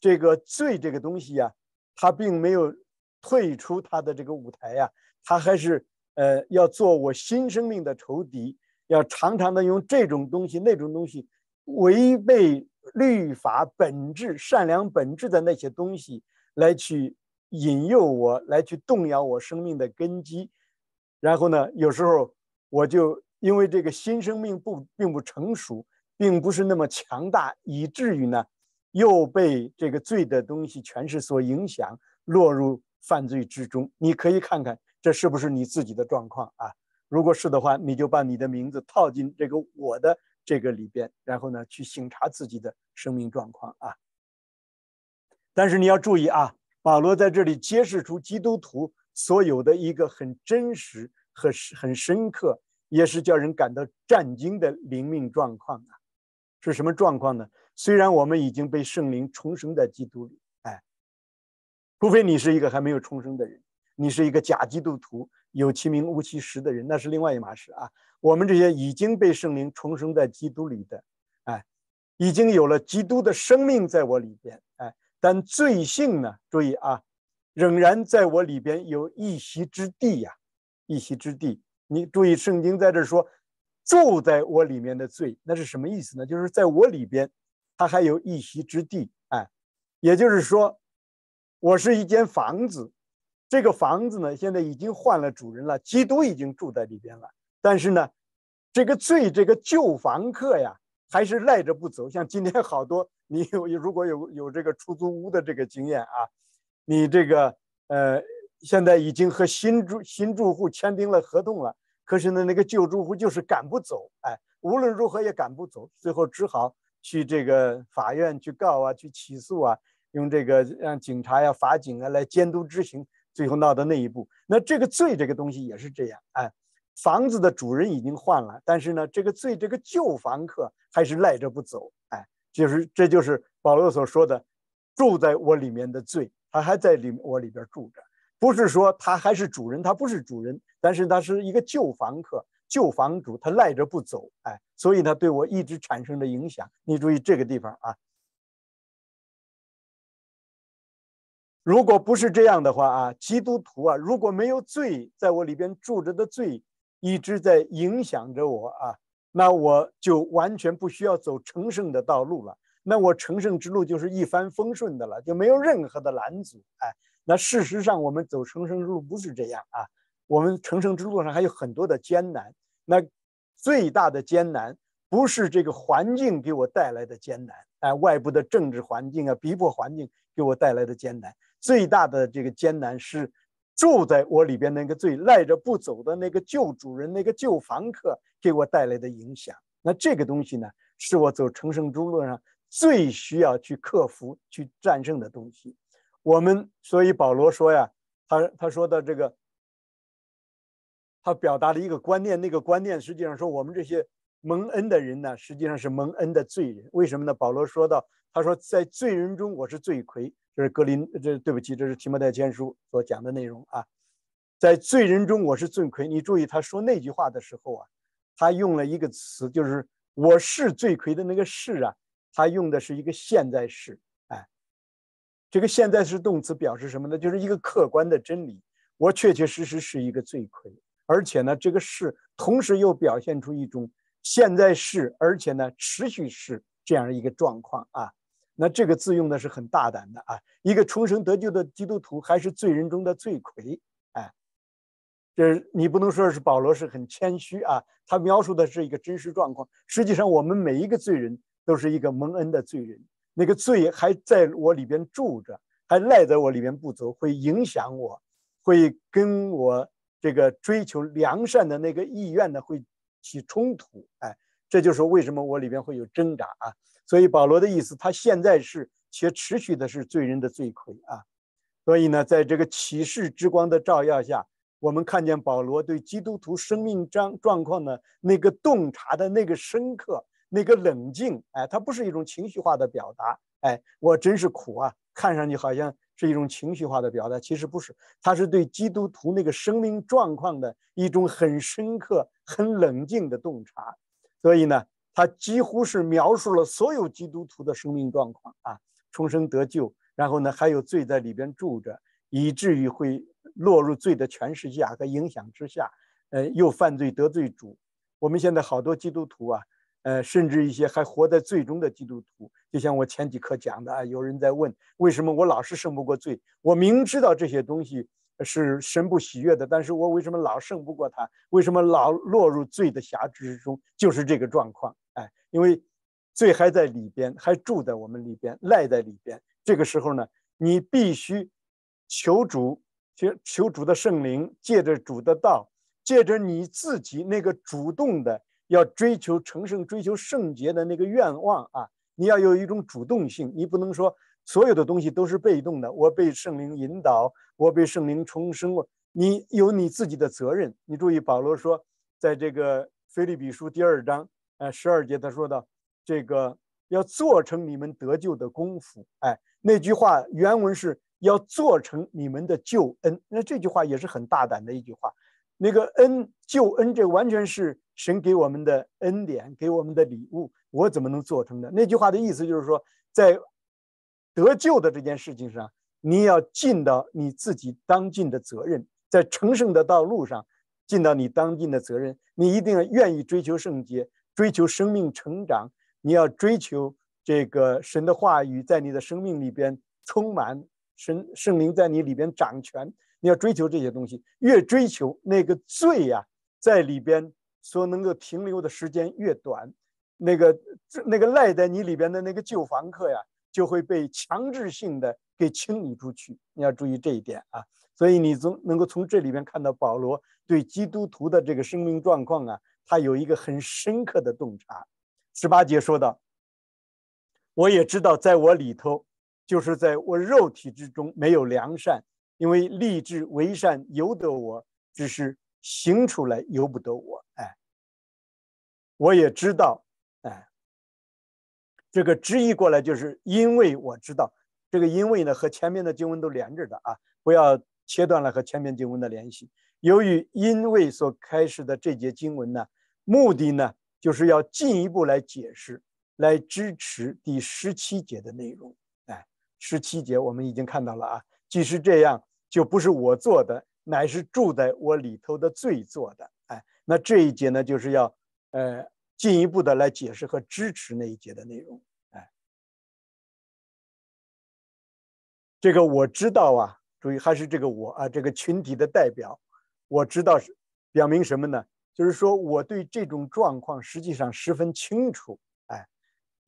这个罪这个东西呀，它并没有。退出他的这个舞台呀，他还是呃要做我新生命的仇敌，要常常的用这种东西、那种东西，违背律法本质、善良本质的那些东西来去引诱我，来去动摇我生命的根基。然后呢，有时候我就因为这个新生命不并不成熟，并不是那么强大，以至于呢，又被这个罪的东西、权势所影响，落入。犯罪之中，你可以看看这是不是你自己的状况啊？如果是的话，你就把你的名字套进这个我的这个里边，然后呢，去省察自己的生命状况啊。但是你要注意啊，保罗在这里揭示出基督徒所有的一个很真实和很深刻，也是叫人感到震惊的灵命状况啊。是什么状况呢？虽然我们已经被圣灵重生在基督里。除非你是一个还没有重生的人，你是一个假基督徒，有其名无其实的人，那是另外一码事啊。我们这些已经被圣灵重生在基督里的，哎，已经有了基督的生命在我里边，哎，但罪性呢？注意啊，仍然在我里边有一席之地呀，一席之地。你注意，圣经在这说住在我里面的罪，那是什么意思呢？就是在我里边，他还有一席之地。哎，也就是说。我是一间房子，这个房子呢，现在已经换了主人了，基督已经住在里边了。但是呢，这个罪，这个旧房客呀，还是赖着不走。像今天好多，你有如果有有这个出租屋的这个经验啊，你这个呃，现在已经和新住新住户签订了合同了。可是呢，那个旧住户就是赶不走，哎，无论如何也赶不走，最后只好去这个法院去告啊，去起诉啊。用这个让警察呀、法警啊来监督执行，最后闹到那一步，那这个罪这个东西也是这样，哎，房子的主人已经换了，但是呢，这个罪这个旧房客还是赖着不走，哎，就是这就是保罗所说的，住在我里面的罪，他还在里窝里边住着，不是说他还是主人，他不是主人，但是他是一个旧房客、旧房主，他赖着不走，哎，所以呢，对我一直产生了影响。你注意这个地方啊。如果不是这样的话啊，基督徒啊，如果没有罪在我里边住着的罪一直在影响着我啊，那我就完全不需要走成圣的道路了。那我成圣之路就是一帆风顺的了，就没有任何的拦阻。哎，那事实上我们走成圣之路不是这样啊，我们成圣之路上还有很多的艰难。那最大的艰难不是这个环境给我带来的艰难。哎，外部的政治环境啊，逼迫环境给我带来的艰难，最大的这个艰难是住在我里边那个最赖着不走的那个旧主人、那个旧房客给我带来的影响。那这个东西呢，是我走成圣之路上最需要去克服、去战胜的东西。我们所以保罗说呀，他他说的这个，他表达了一个观念，那个观念实际上说我们这些。蒙恩的人呢，实际上是蒙恩的罪人。为什么呢？保罗说到，他说在罪人中我是罪魁，这是格林，这对不起，这是提摩太前书所讲的内容啊。在罪人中我是罪魁。你注意他说那句话的时候啊，他用了一个词，就是我是罪魁的那个是啊，他用的是一个现在式。哎，这个现在式动词表示什么呢？就是一个客观的真理，我确确实实是一个罪魁。而且呢，这个是同时又表现出一种。现在是，而且呢，持续是这样一个状况啊。那这个字用的是很大胆的啊。一个重生得救的基督徒，还是罪人中的罪魁。哎，这你不能说是保罗是很谦虚啊。他描述的是一个真实状况。实际上，我们每一个罪人都是一个蒙恩的罪人。那个罪还在我里边住着，还赖在我里边不走，会影响我，会跟我这个追求良善的那个意愿呢，会。起冲突，哎，这就是为什么我里边会有挣扎啊。所以保罗的意思，他现在是且持续的是罪人的罪魁啊。所以呢，在这个启示之光的照耀下，我们看见保罗对基督徒生命状状况的那个洞察的那个深刻、那个冷静，哎，他不是一种情绪化的表达，哎，我真是苦啊，看上去好像。是一种情绪化的表达，其实不是，它是对基督徒那个生命状况的一种很深刻、很冷静的洞察，所以呢，它几乎是描述了所有基督徒的生命状况啊，重生得救，然后呢，还有罪在里边住着，以至于会落入罪的权势下和影响之下，呃，又犯罪得罪主。我们现在好多基督徒啊。呃，甚至一些还活在罪中的基督徒，就像我前几课讲的啊，有人在问，为什么我老是胜不过罪？我明知道这些东西是神不喜悦的，但是我为什么老胜不过他？为什么老落入罪的辖制之中？就是这个状况，哎，因为罪还在里边，还住在我们里边，赖在里边。这个时候呢，你必须求主，求求主的圣灵，借着主的道，借着你自己那个主动的。要追求成圣、追求圣洁的那个愿望啊！你要有一种主动性，你不能说所有的东西都是被动的。我被圣灵引导，我被圣灵重生。了，你有你自己的责任。你注意，保罗说，在这个《菲利比书》第二章，呃，十二节，他说到这个要做成你们得救的功夫。哎，那句话原文是要做成你们的救恩。那这句话也是很大胆的一句话。那个恩救恩，这完全是。神给我们的恩典，给我们的礼物，我怎么能做成呢？那句话的意思就是说，在得救的这件事情上，你要尽到你自己当尽的责任；在成圣的道路上，尽到你当尽的责任。你一定要愿意追求圣洁，追求生命成长。你要追求这个神的话语，在你的生命里边充满神圣灵，在你里边掌权。你要追求这些东西，越追求那个罪呀，在里边。所能够停留的时间越短，那个那个赖在你里边的那个旧房客呀，就会被强制性的给清理出去。你要注意这一点啊！所以你从能够从这里边看到保罗对基督徒的这个生命状况啊，他有一个很深刻的洞察。十八节说道：“我也知道，在我里头，就是在我肉体之中，没有良善，因为立志为善由得我，只是。行出来由不得我，哎，我也知道，哎，这个直译过来就是因为我知道，这个因为呢和前面的经文都连着的啊，不要切断了和前面经文的联系。由于因为所开始的这节经文呢，目的呢就是要进一步来解释，来支持第十七节的内容，哎，十七节我们已经看到了啊，即使这样，就不是我做的。乃是住在我里头的罪作的，哎，那这一节呢，就是要呃进一步的来解释和支持那一节的内容，哎，这个我知道啊，注意还是这个我啊，这个群体的代表，我知道是表明什么呢？就是说我对这种状况实际上十分清楚，哎，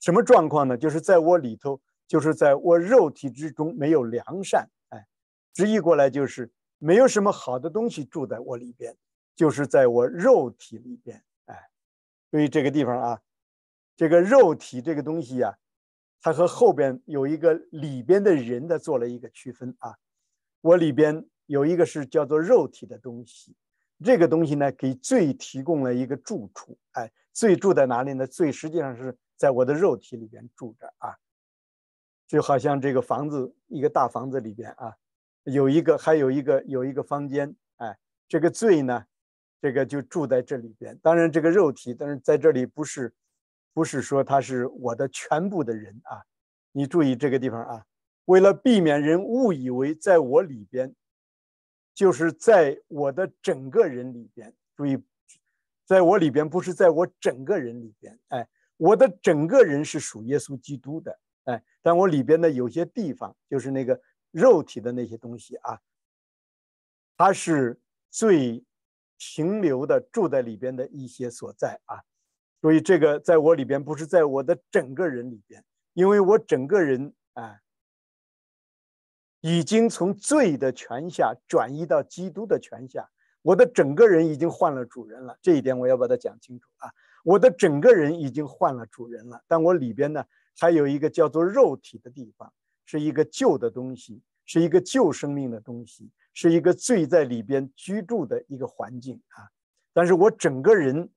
什么状况呢？就是在我里头，就是在我肉体之中没有良善，哎，直译过来就是。没有什么好的东西住在我里边，就是在我肉体里边。哎，注意这个地方啊，这个肉体这个东西呀，它和后边有一个里边的人的做了一个区分啊。我里边有一个是叫做肉体的东西，这个东西呢给罪提供了一个住处。哎，罪住在哪里呢？罪实际上是在我的肉体里边住着啊，就好像这个房子一个大房子里边啊。有一个，还有一个，有一个房间。哎，这个罪呢，这个就住在这里边。当然，这个肉体，但是在这里不是，不是说他是我的全部的人啊。你注意这个地方啊，为了避免人误以为在我里边，就是在我的整个人里边。注意，在我里边不是在我整个人里边。哎，我的整个人是属耶稣基督的。哎，但我里边的有些地方就是那个。肉体的那些东西啊，它是最停留的，住在里边的一些所在啊。所以这个在我里边不是在我的整个人里边，因为我整个人啊，已经从罪的权下转移到基督的权下，我的整个人已经换了主人了。这一点我要把它讲清楚啊，我的整个人已经换了主人了。但我里边呢，还有一个叫做肉体的地方。是一个旧的东西，是一个旧生命的东西，是一个罪在里边居住的一个环境啊！但是我整个人，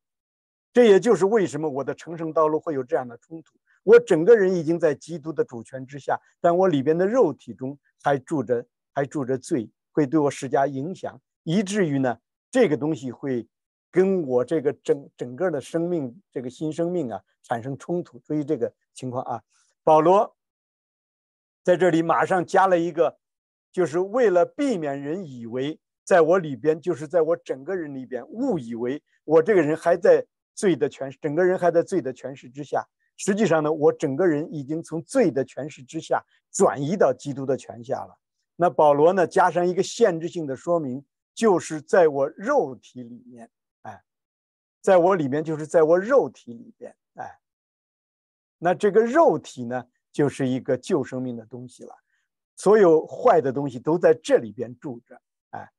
这也就是为什么我的成圣道路会有这样的冲突。我整个人已经在基督的主权之下，但我里边的肉体中还住着还住着罪，会对我施加影响，以至于呢，这个东西会跟我这个整整个的生命这个新生命啊产生冲突。所以这个情况啊，保罗。在这里马上加了一个，就是为了避免人以为在我里边，就是在我整个人里边，误以为我这个人还在罪的权，整个人还在罪的权势之下。实际上呢，我整个人已经从罪的权势之下转移到基督的权下了。那保罗呢，加上一个限制性的说明，就是在我肉体里面，哎，在我里面，就是在我肉体里边，哎，那这个肉体呢？就是一个旧生命的东西了，所有坏的东西都在这里边住着。哎，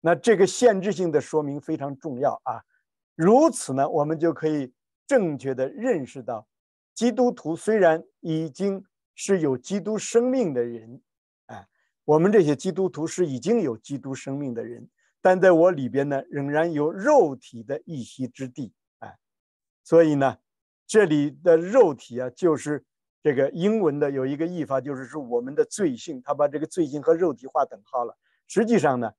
那这个限制性的说明非常重要啊。如此呢，我们就可以正确的认识到，基督徒虽然已经是有基督生命的人，哎，我们这些基督徒是已经有基督生命的人，但在我里边呢，仍然有肉体的一席之地。哎，所以呢，这里的肉体啊，就是。这个英文的有一个译法，就是说我们的罪性，他把这个罪性和肉体划等号了。实际上呢，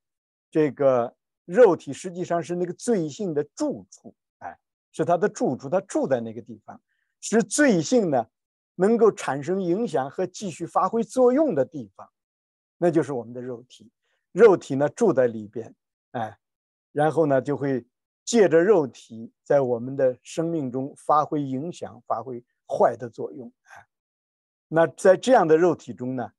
这个肉体实际上是那个罪性的住处，哎，是他的住处，他住在那个地方，是罪性呢能够产生影响和继续发挥作用的地方，那就是我们的肉体，肉体呢住在里边，哎，然后呢就会借着肉体在我们的生命中发挥影响，发挥坏的作用，哎。那在这样的肉体中呢？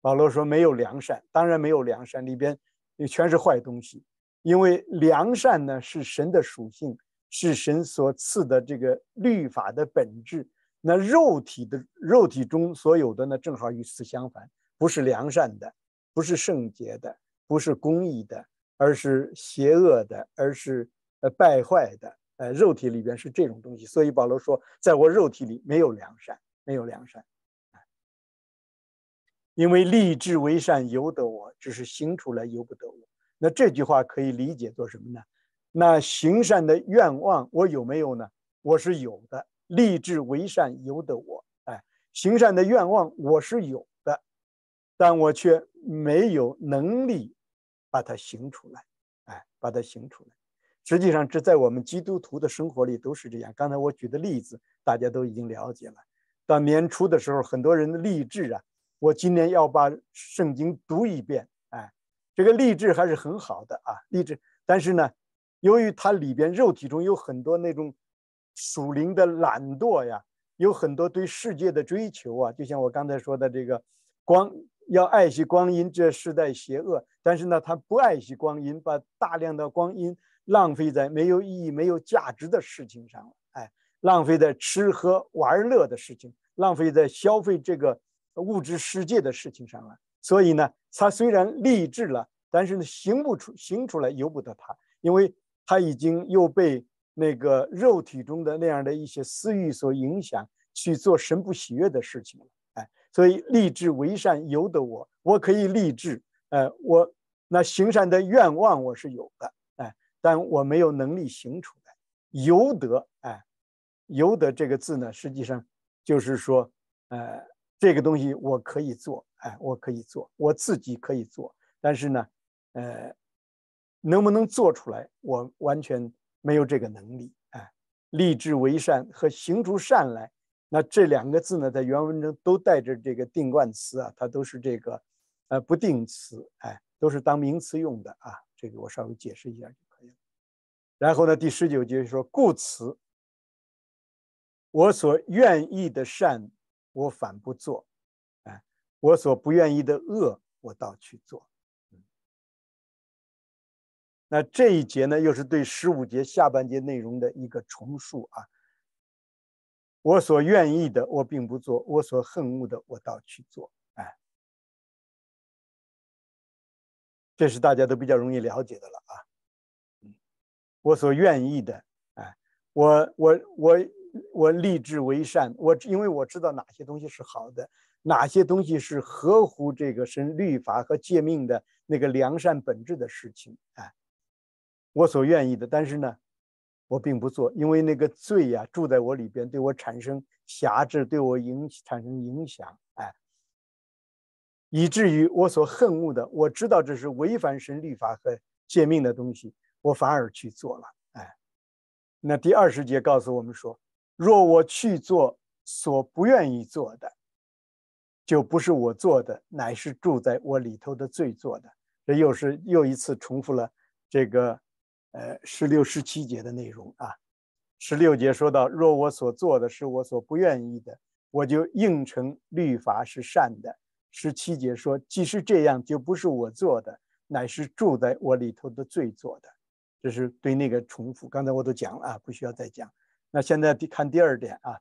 保罗说没有良善，当然没有良善，里边也全是坏东西。因为良善呢是神的属性，是神所赐的这个律法的本质。那肉体的肉体中所有的呢，正好与此相反，不是良善的，不是圣洁的，不是公义的，而是邪恶的，而是呃败坏的。呃，肉体里边是这种东西。所以保罗说，在我肉体里没有良善，没有良善。因为立志为善由得我，只是行出来由不得我。那这句话可以理解做什么呢？那行善的愿望我有没有呢？我是有的。立志为善由得我，哎，行善的愿望我是有的，但我却没有能力把它行出来，哎，把它行出来。实际上，这在我们基督徒的生活里都是这样。刚才我举的例子大家都已经了解了。到年初的时候，很多人的立志啊。我今年要把圣经读一遍，哎，这个励志还是很好的啊，励志。但是呢，由于它里边肉体中有很多那种属灵的懒惰呀，有很多对世界的追求啊，就像我刚才说的这个，光要爱惜光阴，这世代邪恶。但是呢，他不爱惜光阴，把大量的光阴浪费在没有意义、没有价值的事情上了，哎，浪费在吃喝玩乐的事情，浪费在消费这个。物质世界的事情上了，所以呢，他虽然立志了，但是呢，行不出，行出来由不得他，因为他已经又被那个肉体中的那样的一些私欲所影响，去做神不喜悦的事情了。哎，所以立志为善由得我，我可以立志，哎，我那行善的愿望我是有的，哎，但我没有能力行出来，由得，哎，由得这个字呢，实际上就是说，呃，这个东西我可以做，哎，我可以做，我自己可以做。但是呢，呃，能不能做出来，我完全没有这个能力。哎，立志为善和行出善来，那这两个字呢，在原文中都带着这个定冠词啊，它都是这个，呃，不定词，哎，都是当名词用的啊。这个我稍微解释一下就可以了。然后呢，第十九节说：“故此，我所愿意的善。”我反不做，哎，我所不愿意的恶，我倒去做。那这一节呢，又是对十五节下半节内容的一个重述啊。我所愿意的，我并不做；我所恨恶的，我倒去做。哎，这是大家都比较容易了解的了啊。嗯，我所愿意的，哎，我我我。我立志为善，我因为我知道哪些东西是好的，哪些东西是合乎这个神律法和诫命的那个良善本质的事情，哎，我所愿意的。但是呢，我并不做，因为那个罪呀住在我里边，对我产生辖制，对我影产生影响，哎，以至于我所恨恶的，我知道这是违反神律法和诫命的东西，我反而去做了，哎。那第二十节告诉我们说。若我去做所不愿意做的，就不是我做的，乃是住在我里头的罪做的。这又是又一次重复了这个，呃，十六、十七节的内容啊。十六节说到，若我所做的是我所不愿意的，我就应承律法是善的。十七节说，即使这样，就不是我做的，乃是住在我里头的罪做的。这是对那个重复，刚才我都讲了啊，不需要再讲。那现在第看第二点啊，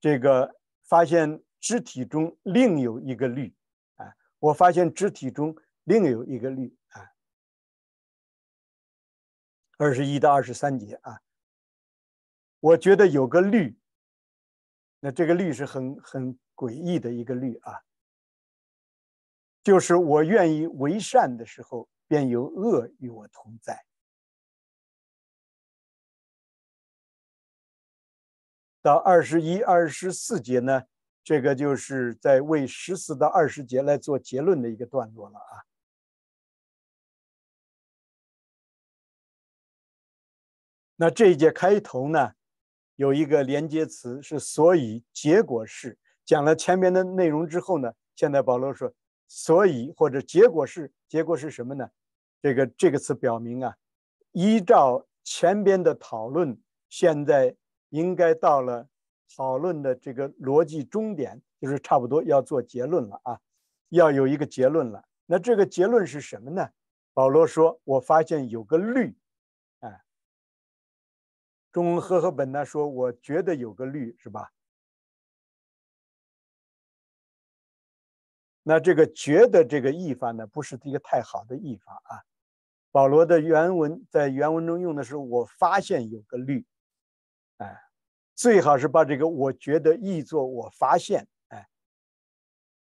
这个发现肢体中另有一个律啊，我发现肢体中另有一个律啊，二十一到二十三节啊，我觉得有个律，那这个律是很很诡异的一个律啊，就是我愿意为善的时候，便有恶与我同在。到二十一、二十四节呢？这个就是在为十四到二十节来做结论的一个段落了啊。那这一节开头呢，有一个连接词是“所以”，结果是讲了前边的内容之后呢，现在保罗说“所以”或者“结果是”，结果是什么呢？这个这个词表明啊，依照前边的讨论，现在。应该到了讨论的这个逻辑终点，就是差不多要做结论了啊，要有一个结论了。那这个结论是什么呢？保罗说：“我发现有个律。”哎，中文和合本呢说：“我觉得有个律，是吧？”那这个“觉得”这个译法呢，不是一个太好的译法啊。保罗的原文在原文中用的是“我发现有个律”。哎，最好是把这个我觉得译作我发现。哎，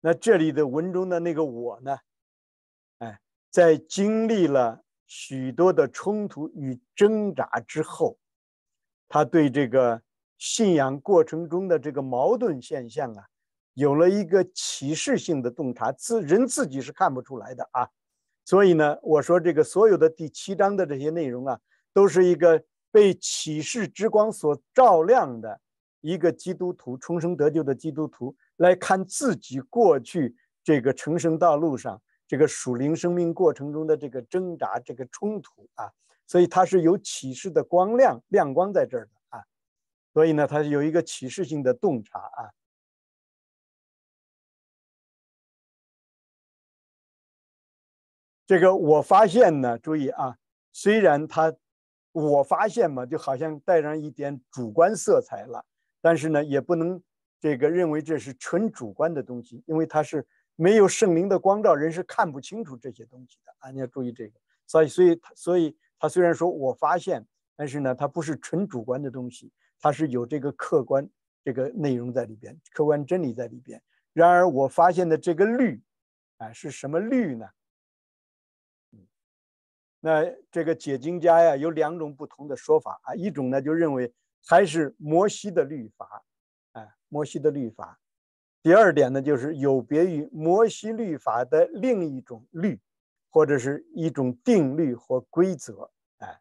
那这里的文中的那个我呢？哎，在经历了许多的冲突与挣扎之后，他对这个信仰过程中的这个矛盾现象啊，有了一个启示性的洞察。自人自己是看不出来的啊，所以呢，我说这个所有的第七章的这些内容啊，都是一个。被启示之光所照亮的一个基督徒重生得救的基督徒来看自己过去这个成生道路上这个属灵生命过程中的这个挣扎、这个冲突啊，所以他是有启示的光亮亮光在这儿的啊，所以呢，他有一个启示性的洞察啊。这个我发现呢，注意啊，虽然他。我发现嘛，就好像带上一点主观色彩了，但是呢，也不能这个认为这是纯主观的东西，因为它是没有圣灵的光照，人是看不清楚这些东西的啊。你要注意这个，所以，所以，所以，他虽然说我发现，但是呢，他不是纯主观的东西，他是有这个客观这个内容在里边，客观真理在里边。然而，我发现的这个绿，啊，是什么绿呢？那这个解经家呀，有两种不同的说法啊。一种呢就认为还是摩西的律法，哎，摩西的律法。第二点呢，就是有别于摩西律法的另一种律，或者是一种定律或规则。哎，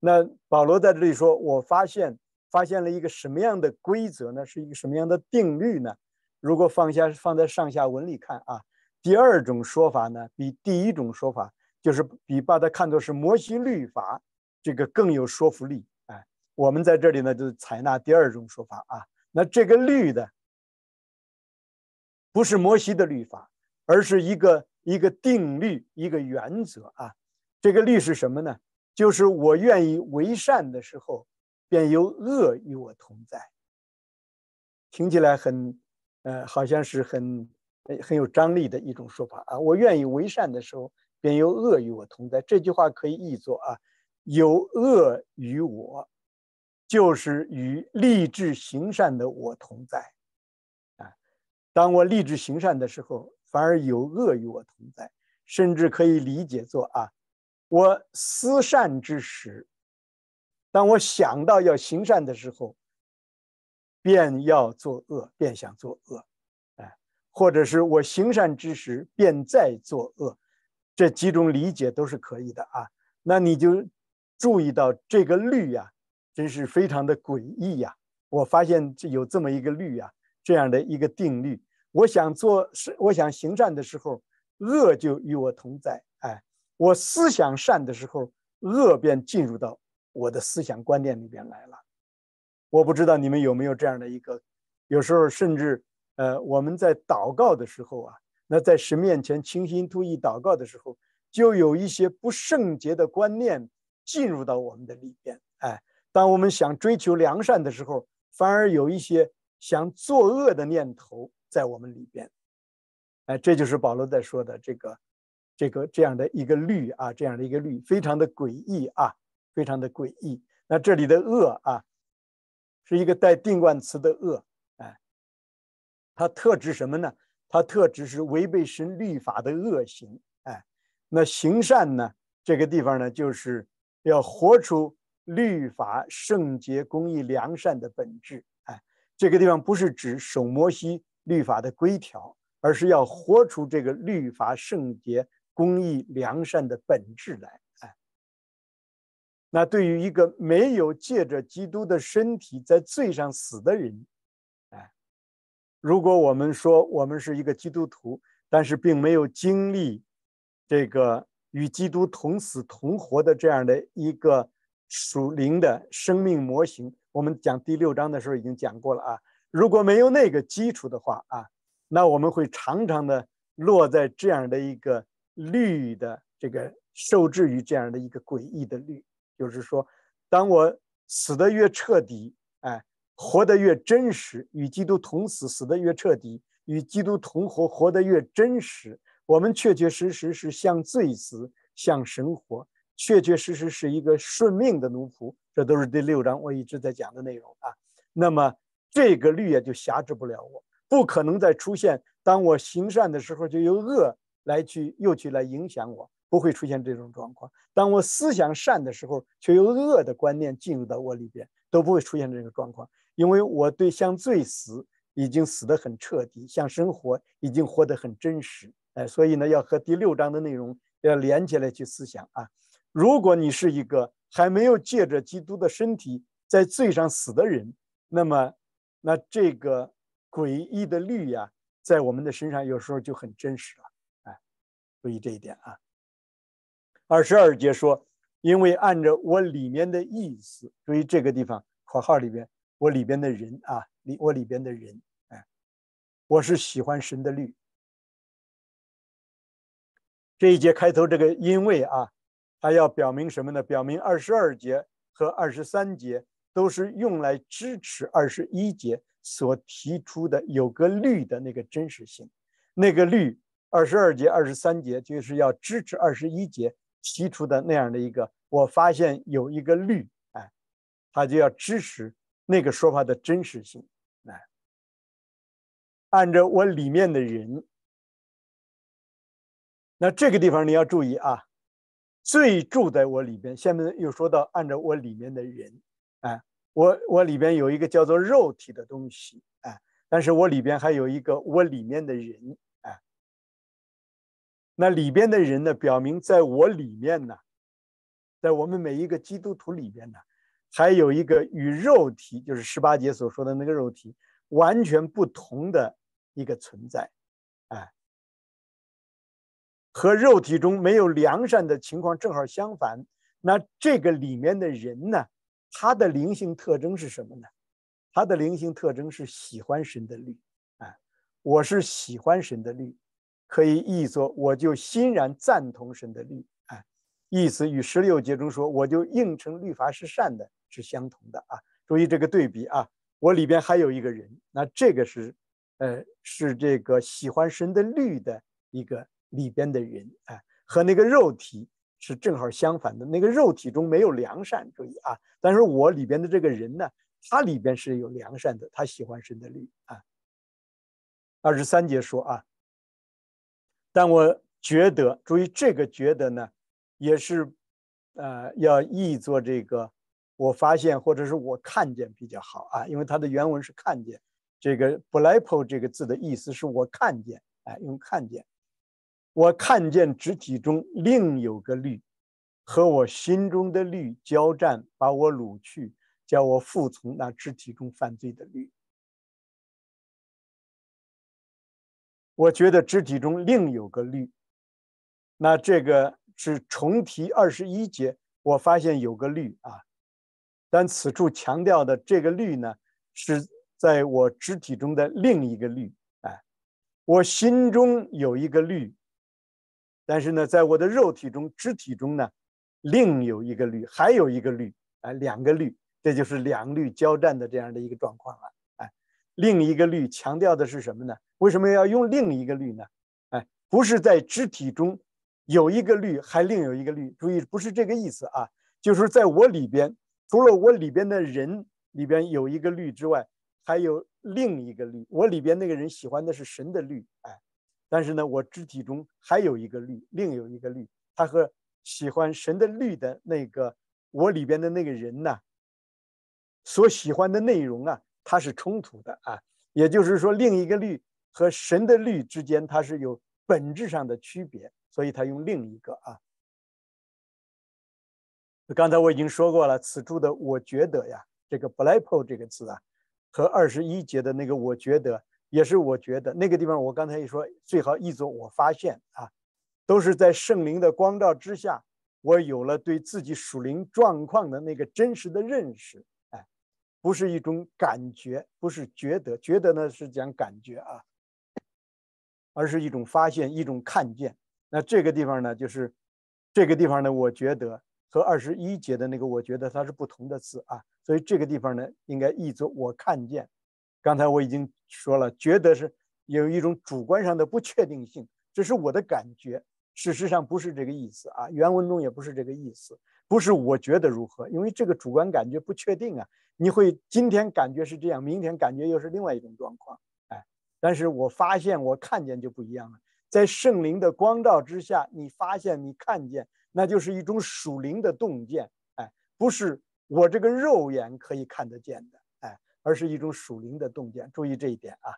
那保罗在这里说，我发现发现了一个什么样的规则呢？是一个什么样的定律呢？如果放下放在上下文里看啊，第二种说法呢，比第一种说法。就是比把它看作是摩西律法，这个更有说服力。哎，我们在这里呢，就采纳第二种说法啊。那这个律的，不是摩西的律法，而是一个一个定律，一个原则啊。这个律是什么呢？就是我愿意为善的时候，便有恶与我同在。听起来很，呃，好像是很很有张力的一种说法啊。我愿意为善的时候。便有恶与我同在，这句话可以译作啊，有恶与我，就是与立志行善的我同在，啊，当我立志行善的时候，反而有恶与我同在，甚至可以理解作啊，我思善之时，当我想到要行善的时候，便要做恶，便想作恶，啊，或者是我行善之时，便在作恶。这几种理解都是可以的啊，那你就注意到这个律呀，真是非常的诡异呀！我发现这有这么一个律呀，这样的一个定律。我想做善，我想行善的时候，恶就与我同在。哎，我思想善的时候，恶便进入到我的思想观念里边来了。我不知道你们有没有这样的一个，有时候甚至呃，我们在祷告的时候啊。那在神面前倾心吐意祷告的时候，就有一些不圣洁的观念进入到我们的里边。哎，当我们想追求良善的时候，反而有一些想作恶的念头在我们里边。哎，这就是保罗在说的这个，这个这样的一个律啊，这样的一个律，非常的诡异啊，非常的诡异。那这里的恶啊，是一个带定冠词的恶。哎，它特指什么呢？他特指是违背神律法的恶行，哎，那行善呢？这个地方呢，就是要活出律法圣洁、公义、良善的本质，哎，这个地方不是指守摩西律法的规条，而是要活出这个律法圣洁、公义、良善的本质来，哎，那对于一个没有借着基督的身体在罪上死的人。如果我们说我们是一个基督徒，但是并没有经历这个与基督同死同活的这样的一个属灵的生命模型，我们讲第六章的时候已经讲过了啊。如果没有那个基础的话啊，那我们会常常的落在这样的一个律的这个受制于这样的一个诡异的律，就是说，当我死的越彻底，哎。活得越真实，与基督同死死得越彻底；与基督同活活得越真实。我们确确实实是向罪死，向神活，确确实实是一个顺命的奴仆。这都是第六章我一直在讲的内容啊。那么这个律也就辖制不了我，不可能再出现：当我行善的时候，就由恶来去又去来影响我，不会出现这种状况；当我思想善的时候，却由恶的观念进入到我里边，都不会出现这个状况。因为我对像罪死已经死得很彻底，像生活已经活得很真实，哎，所以呢，要和第六章的内容要连起来去思想啊。如果你是一个还没有借着基督的身体在罪上死的人，那么那这个诡异的律呀，在我们的身上有时候就很真实了，哎，注意这一点啊。二十二节说，因为按照我里面的意思，注意这个地方括号里边。我里边的人啊，里我里边的人，哎，我是喜欢神的律。这一节开头这个因为啊，它要表明什么呢？表明二十二节和二十三节都是用来支持二十一节所提出的有个律的那个真实性。那个律，二十二节、二十三节就是要支持二十一节提出的那样的一个，我发现有一个律，哎，它就要支持。那个说法的真实性，哎，按照我里面的人，那这个地方你要注意啊，最住在我里边。下面又说到按照我里面的人，哎，我我里边有一个叫做肉体的东西，哎，但是我里边还有一个我里面的人，哎，那里边的人呢，表明在我里面呢，在我们每一个基督徒里边呢。还有一个与肉体，就是十八节所说的那个肉体完全不同的一个存在，哎，和肉体中没有良善的情况正好相反。那这个里面的人呢，他的灵性特征是什么呢？他的灵性特征是喜欢神的律，哎，我是喜欢神的律，可以译作我就欣然赞同神的律，哎，意思与十六节中说我就应承律法是善的。是相同的啊！注意这个对比啊！我里边还有一个人，那这个是，呃，是这个喜欢神的律的一个里边的人啊，和那个肉体是正好相反的。那个肉体中没有良善，注意啊！但是我里边的这个人呢，他里边是有良善的，他喜欢神的律啊。二十三节说啊，但我觉得，注意这个觉得呢，也是，呃，要译作这个。我发现，或者是我看见比较好啊，因为它的原文是看见。这个 “blypo” 这个字的意思是我看见。哎，用看见，我看见肢体中另有个律，和我心中的律交战，把我掳去，叫我服从那肢体中犯罪的律。我觉得肢体中另有个律，那这个是重提二十一节。我发现有个律啊。但此处强调的这个律呢，是在我肢体中的另一个律。哎，我心中有一个律，但是呢，在我的肉体中、肢体中呢，另有一个律，还有一个律。哎，两个律，这就是两律交战的这样的一个状况了。哎，另一个律强调的是什么呢？为什么要用另一个律呢？哎，不是在肢体中有一个律，还另有一个律。注意，不是这个意思啊，就是在我里边。除了我里边的人里边有一个律之外，还有另一个律。我里边那个人喜欢的是神的律，哎，但是呢，我肢体中还有一个律，另有一个律，他和喜欢神的律的那个我里边的那个人呢，所喜欢的内容啊，它是冲突的啊。也就是说，另一个律和神的律之间，它是有本质上的区别，所以他用另一个啊。刚才我已经说过了，此处的“我觉得呀”这个 b l a s s 这个词啊，和二十一节的那个“我觉得”也是“我觉得”。那个地方我刚才也说，最好译作“我发现”啊，都是在圣灵的光照之下，我有了对自己属灵状况的那个真实的认识。哎，不是一种感觉，不是觉得，觉得呢是讲感觉啊，而是一种发现，一种看见。那这个地方呢，就是这个地方呢，我觉得。和二十一节的那个，我觉得它是不同的字啊，所以这个地方呢，应该译作“我看见”。刚才我已经说了，觉得是有一种主观上的不确定性，这是我的感觉，事实上不是这个意思啊。原文中也不是这个意思，不是我觉得如何，因为这个主观感觉不确定啊。你会今天感觉是这样，明天感觉又是另外一种状况，哎，但是我发现我看见就不一样了。在圣灵的光照之下，你发现你看见。那就是一种属灵的洞见，哎，不是我这个肉眼可以看得见的，哎，而是一种属灵的洞见。注意这一点啊，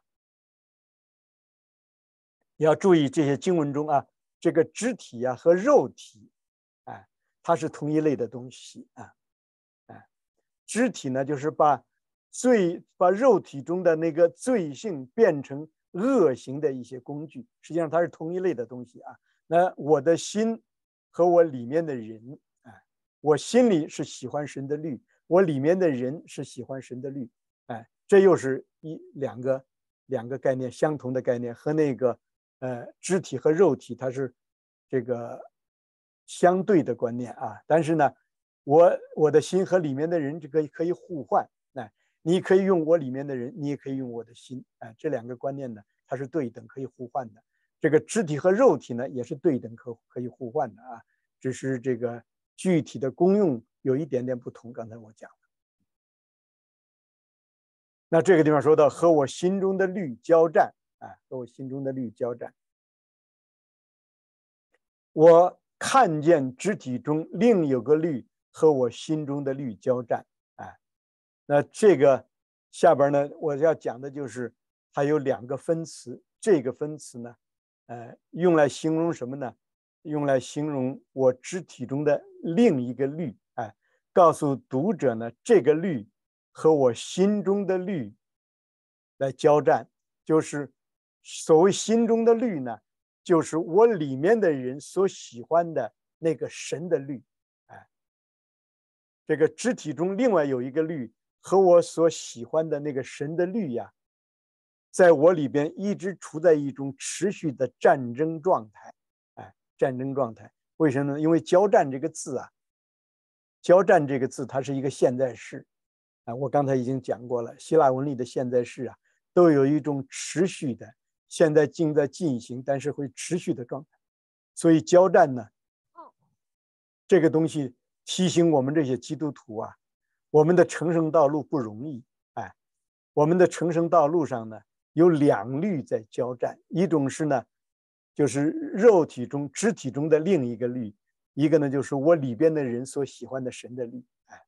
要注意这些经文中啊，这个肢体啊和肉体，哎，它是同一类的东西啊，哎，肢体呢就是把罪、把肉体中的那个罪性变成恶行的一些工具，实际上它是同一类的东西啊。那我的心。和我里面的人，哎，我心里是喜欢神的律，我里面的人是喜欢神的律，哎，这又是一两个两个概念相同的概念，和那个呃肢体和肉体它是这个相对的观念啊。但是呢，我我的心和里面的人这个可以互换，哎，你可以用我里面的人，你也可以用我的心，哎，这两个观念呢，它是对等可以互换的。这个肢体和肉体呢，也是对等可可以互换的啊，只是这个具体的功用有一点点不同。刚才我讲那这个地方说到和我心中的律交战，啊，和我心中的律交战，我看见肢体中另有个律和我心中的律交战，啊，那这个下边呢，我要讲的就是它有两个分词，这个分词呢。呃，用来形容什么呢？用来形容我肢体中的另一个绿。哎，告诉读者呢，这个绿和我心中的绿来交战。就是所谓心中的绿呢，就是我里面的人所喜欢的那个神的绿。哎，这个肢体中另外有一个绿，和我所喜欢的那个神的绿呀。在我里边一直处在一种持续的战争状态，哎，战争状态，为什么呢？因为“交战”这个字啊，“交战”这个字，它是一个现在式，啊，我刚才已经讲过了，希腊文里的现在式啊，都有一种持续的，现在正在进行，但是会持续的状态。所以“交战”呢，这个东西提醒我们这些基督徒啊，我们的成圣道路不容易，哎，我们的成圣道路上呢。有两律在交战，一种是呢，就是肉体中、肢体中的另一个律；一个呢，就是我里边的人所喜欢的神的律。哎，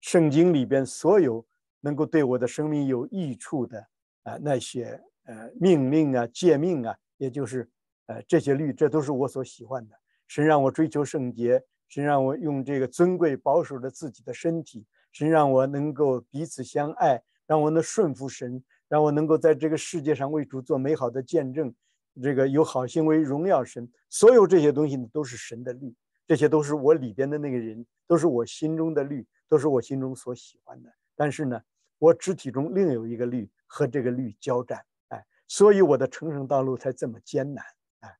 圣经里边所有能够对我的生命有益处的啊，那些呃命令啊、诫命啊，也就是呃这些律，这都是我所喜欢的。神让我追求圣洁，神让我用这个尊贵保守着自己的身体，神让我能够彼此相爱，让我能顺服神。让我能够在这个世界上为主做美好的见证，这个有好行为荣耀神，所有这些东西呢都是神的律，这些都是我里边的那个人，都是我心中的律，都是我心中所喜欢的。但是呢，我肢体中另有一个律和这个律交战，哎，所以我的成圣道路才这么艰难，哎，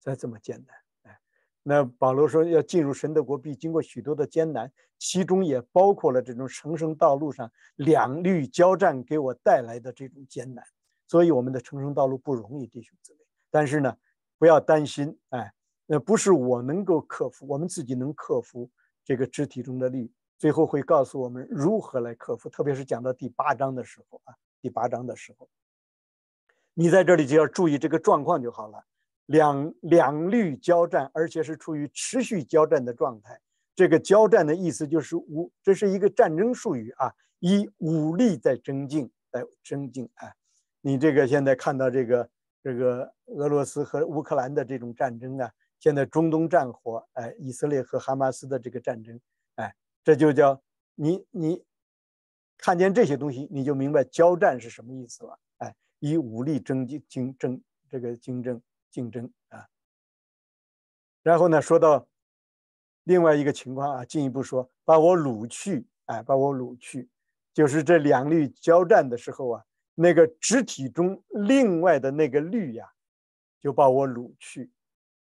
才这么艰难。那保罗说，要进入神的国，必经过许多的艰难，其中也包括了这种成圣道路上两律交战给我带来的这种艰难。所以，我们的成圣道路不容易，弟兄姊妹。但是呢，不要担心，哎，那不是我能够克服，我们自己能克服这个肢体中的律，最后会告诉我们如何来克服。特别是讲到第八章的时候啊，第八章的时候，你在这里就要注意这个状况就好了。两两律交战，而且是处于持续交战的状态。这个交战的意思就是武，这是一个战争术语啊，以武力在争竞，在争竞。哎，你这个现在看到这个这个俄罗斯和乌克兰的这种战争啊，现在中东战火，哎，以色列和哈马斯的这个战争，哎，这就叫你你看见这些东西，你就明白交战是什么意思了。哎，以武力争竞竞争这个竞争。竞争啊，然后呢，说到另外一个情况啊，进一步说，把我掳去，哎，把我掳去，就是这两律交战的时候啊，那个肢体中另外的那个律呀，就把我掳去，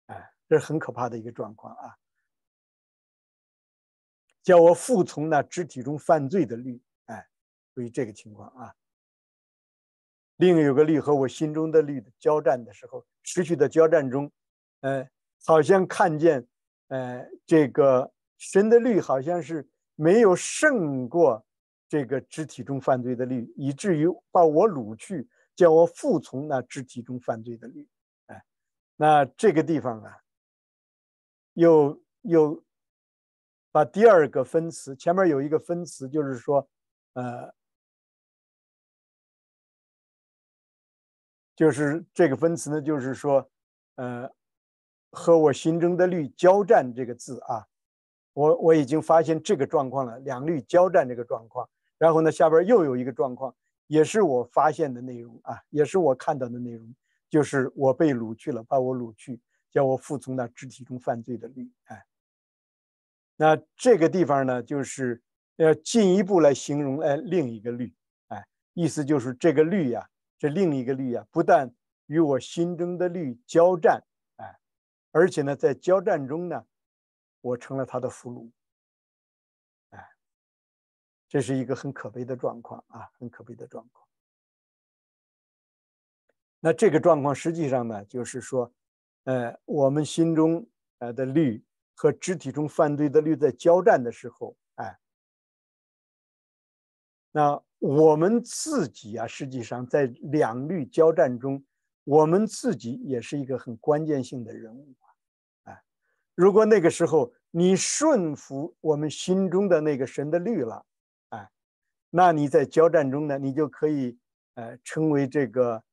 哎，这是很可怕的一个状况啊，叫我服从那肢体中犯罪的律，哎，注意这个情况啊。另有个力和我心中的力的交战的时候，持续的交战中，呃，好像看见，呃，这个神的力好像是没有胜过这个肢体中犯罪的力，以至于把我掳去，叫我服从那肢体中犯罪的力。哎，那这个地方啊，又又把第二个分词前面有一个分词，就是说，呃。就是这个分词呢，就是说，呃，和我心中的律交战这个字啊，我我已经发现这个状况了，两律交战这个状况。然后呢，下边又有一个状况，也是我发现的内容啊，也是我看到的内容，就是我被掳去了，把我掳去，叫我服从那肢体中犯罪的律。哎，那这个地方呢，就是要进一步来形容哎另一个律，哎，意思就是这个律呀。这另一个律啊，不但与我心中的律交战，哎，而且呢，在交战中呢，我成了他的俘虏，哎，这是一个很可悲的状况啊，很可悲的状况。那这个状况实际上呢，就是说，呃，我们心中呃的律和肢体中犯罪的律在交战的时候，哎，那。我们自己啊，实际上在两律交战中，我们自己也是一个很关键性的人物啊，哎，如果那个时候你顺服我们心中的那个神的律了，哎，那你在交战中呢，你就可以呃成为这个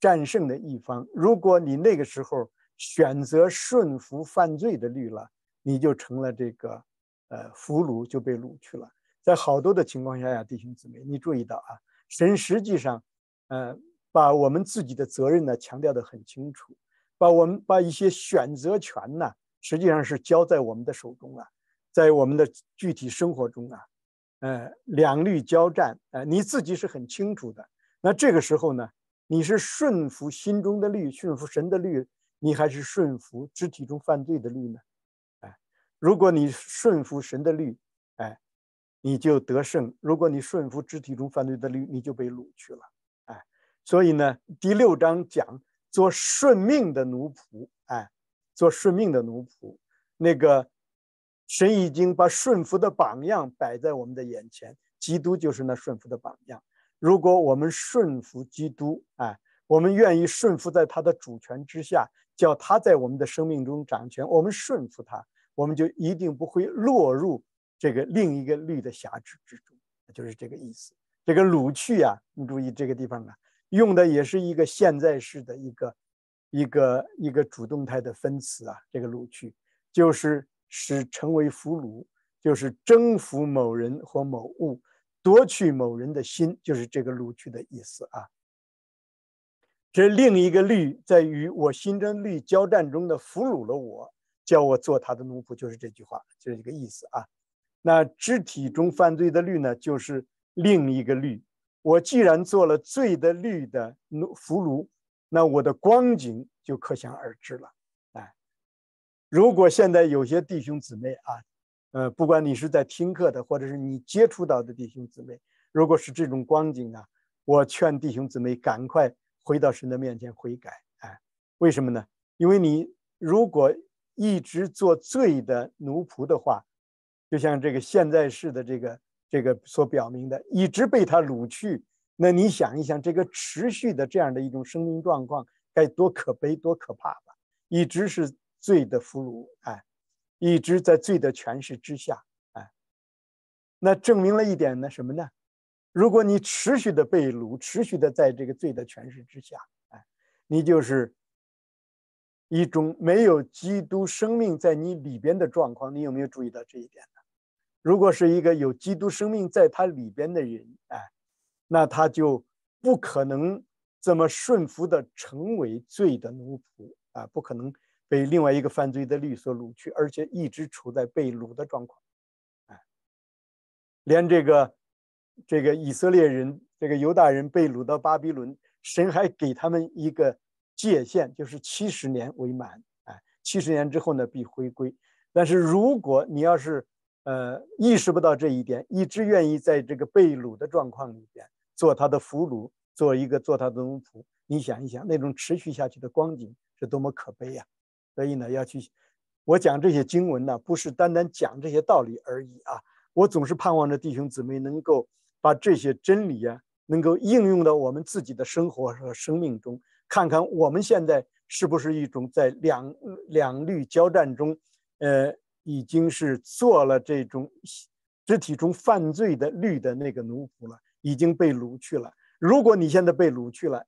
战胜的一方；如果你那个时候选择顺服犯罪的律了，你就成了这个呃俘虏，就被掳去了。在好多的情况下呀，弟兄姊妹，你注意到啊，神实际上，呃，把我们自己的责任呢强调得很清楚，把我们把一些选择权呢，实际上是交在我们的手中啊，在我们的具体生活中啊，呃，两律交战，呃，你自己是很清楚的。那这个时候呢，你是顺服心中的律，顺服神的律，你还是顺服肢体中犯罪的律呢？哎，如果你顺服神的律，哎。你就得胜；如果你顺服肢体中犯罪的律，你就被掳去了。哎，所以呢，第六章讲做顺命的奴仆。哎，做顺命的奴仆，那个神已经把顺服的榜样摆在我们的眼前，基督就是那顺服的榜样。如果我们顺服基督，哎，我们愿意顺服在他的主权之下，叫他在我们的生命中掌权。我们顺服他，我们就一定不会落入。这个另一个律的辖制之中，就是这个意思。这个掳去啊，你注意这个地方啊，用的也是一个现在式的一个一个一个主动态的分词啊。这个掳去就是使成为俘虏，就是征服某人或某物，夺取某人的心，就是这个掳去的意思啊。这另一个律在与我心中律交战中的俘虏了我，叫我做他的奴仆，就是这句话，就是这个意思啊。那肢体中犯罪的律呢，就是另一个律。我既然做了罪的律的奴俘虏，那我的光景就可想而知了。哎，如果现在有些弟兄姊妹啊，呃，不管你是在听课的，或者是你接触到的弟兄姊妹，如果是这种光景啊，我劝弟兄姊妹赶快回到神的面前悔改。哎，为什么呢？因为你如果一直做罪的奴仆的话。就像这个现在式的这个这个所表明的，一直被他掳去。那你想一想，这个持续的这样的一种生命状况，该多可悲，多可怕吧？一直是罪的俘虏，哎，一直在罪的权势之下，哎，那证明了一点，呢，什么呢？如果你持续的被掳，持续的在这个罪的权势之下，哎，你就是一种没有基督生命在你里边的状况。你有没有注意到这一点呢？如果是一个有基督生命在他里边的人，哎，那他就不可能这么顺服的成为罪的奴仆，啊，不可能被另外一个犯罪的律所掳去，而且一直处在被掳的状况，哎，连这个这个以色列人，这个犹大人被掳到巴比伦，神还给他们一个界限，就是七十年为满，啊七十年之后呢必回归。但是如果你要是呃，意识不到这一点，一直愿意在这个被掳的状况里边做他的俘虏，做一个做他的奴仆。你想一想，那种持续下去的光景是多么可悲呀！所以呢，要去。我讲这些经文呢，不是单单讲这些道理而已啊。我总是盼望着弟兄姊妹能够把这些真理啊，能够应用到我们自己的生活和生命中，看看我们现在是不是一种在两两律交战中，呃。已经是做了这种肢体中犯罪的律的那个奴仆了，已经被掳去了。如果你现在被掳去了，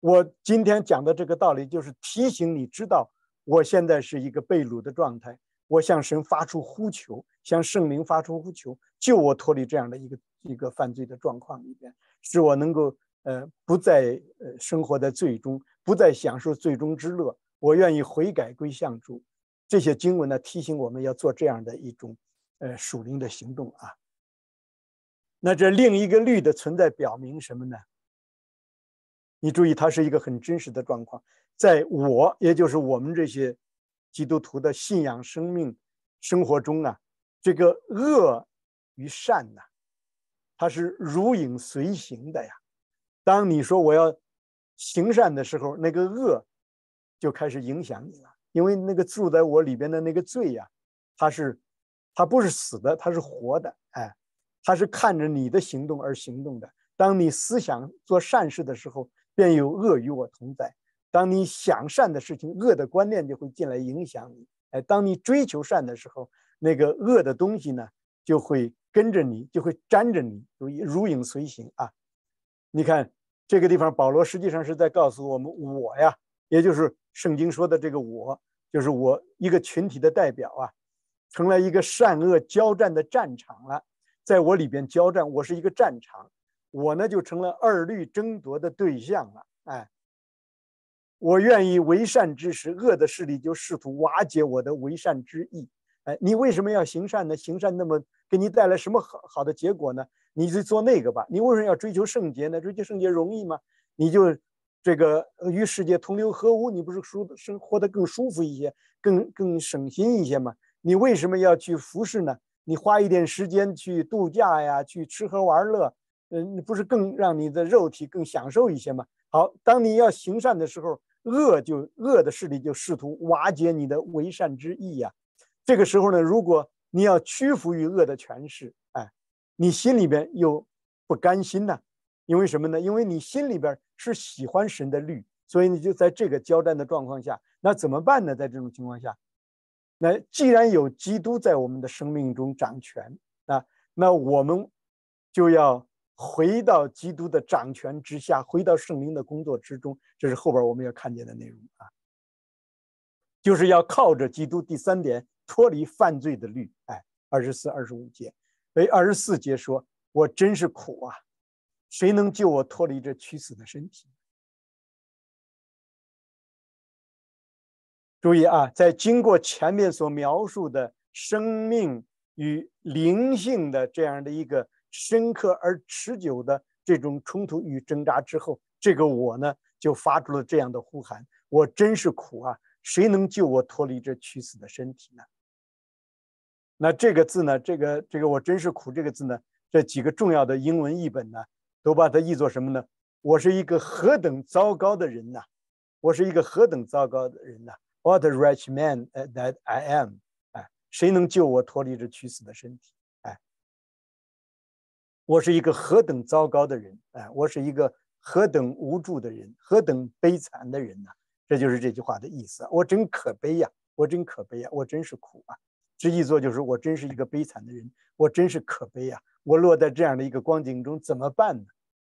我今天讲的这个道理就是提醒你知道，我现在是一个被掳的状态。我向神发出呼求，向圣灵发出呼求，救我脱离这样的一个一个犯罪的状况里边，使我能够呃不再呃生活在最终，不再享受最终之乐。我愿意悔改归向主。这些经文呢，提醒我们要做这样的一种，呃，属灵的行动啊。那这另一个律的存在表明什么呢？你注意，它是一个很真实的状况，在我，也就是我们这些基督徒的信仰生命生活中啊，这个恶与善呢，它是如影随形的呀。当你说我要行善的时候，那个恶就开始影响你了。因为那个住在我里边的那个罪呀，它是，它不是死的，它是活的，哎，它是看着你的行动而行动的。当你思想做善事的时候，便有恶与我同在；当你想善的事情，恶的观念就会进来影响你。哎，当你追求善的时候，那个恶的东西呢，就会跟着你，就会粘着你，如如影随形啊。你看这个地方，保罗实际上是在告诉我们：我呀，也就是。圣经说的这个我，就是我一个群体的代表啊，成了一个善恶交战的战场了。在我里边交战，我是一个战场，我呢就成了二律争夺的对象了。哎，我愿意为善之时，恶的势力就试图瓦解我的为善之意。哎，你为什么要行善呢？行善那么给你带来什么好好的结果呢？你就做那个吧。你为什么要追求圣洁呢？追求圣洁容易吗？你就。这个与世界同流合污，你不是舒生活得更舒服一些，更更省心一些吗？你为什么要去服侍呢？你花一点时间去度假呀，去吃喝玩乐，嗯，不是更让你的肉体更享受一些吗？好，当你要行善的时候，恶就恶的势力就试图瓦解你的为善之意呀。这个时候呢，如果你要屈服于恶的权势，哎，你心里边又不甘心呢。因为什么呢？因为你心里边是喜欢神的律，所以你就在这个交战的状况下，那怎么办呢？在这种情况下，那既然有基督在我们的生命中掌权，啊，那我们就要回到基督的掌权之下，回到圣灵的工作之中。这是后边我们要看见的内容啊，就是要靠着基督。第三点，脱离犯罪的律。哎，二十四、二十五节，哎，二十四节说：“我真是苦啊。”谁能救我脱离这屈死的身体？注意啊，在经过前面所描述的生命与灵性的这样的一个深刻而持久的这种冲突与挣扎之后，这个我呢，就发出了这样的呼喊：“我真是苦啊！谁能救我脱离这屈死的身体呢？”那这个字呢，这个这个我真是苦这个字呢，这几个重要的英文译本呢。都把它译作什么呢？我是一个何等糟糕的人呐！我是一个何等糟糕的人呐！What a rich man that I am！哎，谁能救我脱离这屈死的身体？哎，我是一个何等糟糕的人！哎，我是一个何等无助的人，何等悲惨的人呐！这就是这句话的意思。我真可悲呀！我真可悲呀！我真是苦啊！这译作就是我真是一个悲惨的人，我真是可悲呀！我落在这样的一个光景中怎么办呢？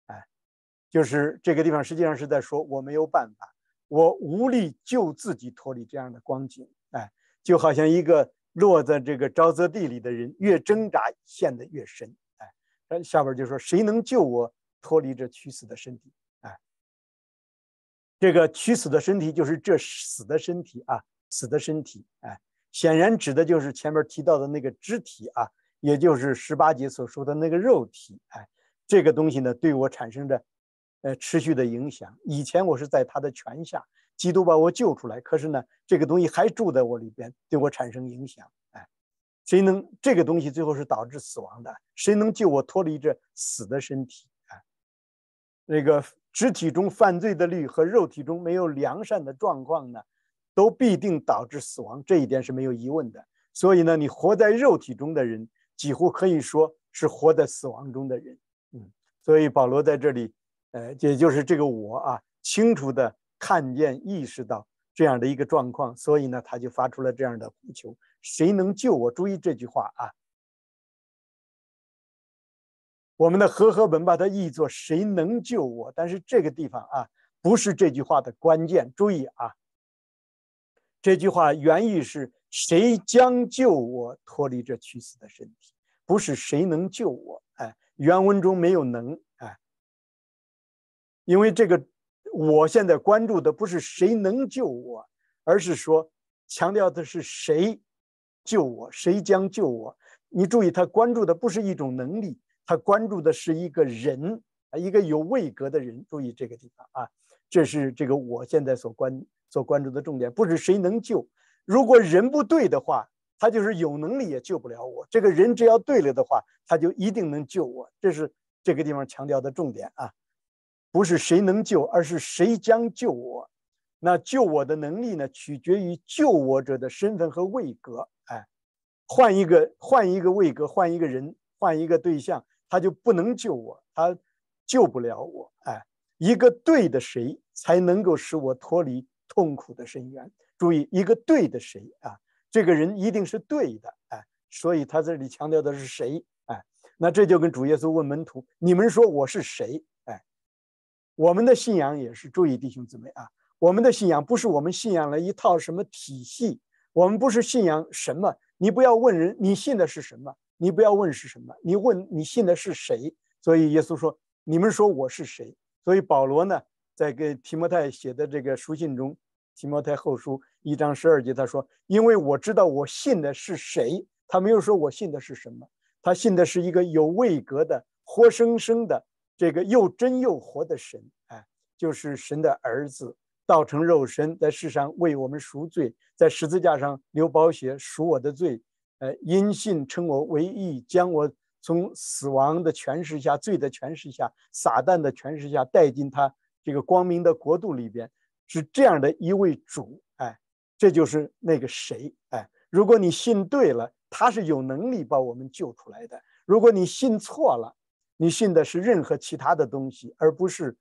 哎，就是这个地方实际上是在说我没有办法，我无力救自己脱离这样的光景。哎，就好像一个落在这个沼泽地里的人，越挣扎陷得越深。哎，下边就说谁能救我脱离这屈死的身体？哎，这个屈死的身体就是这死的身体啊，死的身体。哎，显然指的就是前面提到的那个肢体啊。也就是十八节所说的那个肉体，哎，这个东西呢，对我产生着呃持续的影响。以前我是在他的权下，基督把我救出来，可是呢，这个东西还住在我里边，对我产生影响。哎，谁能这个东西最后是导致死亡的？谁能救我脱离这死的身体？哎，那个肢体中犯罪的律和肉体中没有良善的状况呢，都必定导致死亡，这一点是没有疑问的。所以呢，你活在肉体中的人。几乎可以说是活在死亡中的人，嗯，所以保罗在这里，呃，也就是这个我啊，清楚的看见、意识到这样的一个状况，所以呢，他就发出了这样的呼求：谁能救我？注意这句话啊，我们的和合本把它译作“谁能救我”，但是这个地方啊，不是这句话的关键。注意啊，这句话原意是。谁将救我脱离这屈死的身体？不是谁能救我？哎，原文中没有能，哎，因为这个，我现在关注的不是谁能救我，而是说，强调的是谁救我，谁将救我。你注意，他关注的不是一种能力，他关注的是一个人，啊，一个有位格的人。注意这个地方啊，这是这个我现在所关所关注的重点，不是谁能救。如果人不对的话，他就是有能力也救不了我。这个人只要对了的话，他就一定能救我。这是这个地方强调的重点啊，不是谁能救，而是谁将救我。那救我的能力呢，取决于救我者的身份和位格。哎，换一个，换一个位格，换一个人，换一个对象，他就不能救我，他救不了我。哎，一个对的谁才能够使我脱离？痛苦的深渊，注意一个对的谁啊？这个人一定是对的，哎，所以他这里强调的是谁？哎，那这就跟主耶稣问门徒：“你们说我是谁？”哎，我们的信仰也是，注意弟兄姊妹啊，我们的信仰不是我们信仰了一套什么体系，我们不是信仰什么。你不要问人你信的是什么，你不要问是什么，你问你信的是谁。所以耶稣说：“你们说我是谁？”所以保罗呢？在给提摩太写的这个书信中，提摩太后书一章十二节，他说：“因为我知道我信的是谁，他没有说我信的是什么，他信的是一个有位格的、活生生的这个又真又活的神，哎，就是神的儿子，道成肉身，在世上为我们赎罪，在十字架上流宝血赎我的罪，呃，因信称我为义，将我从死亡的权势下、罪的权势下、撒旦的权势下带进他。”这个光明的国度里边是这样的一位主，哎，这就是那个谁，哎，如果你信对了，他是有能力把我们救出来的；如果你信错了，你信的是任何其他的东西，而不是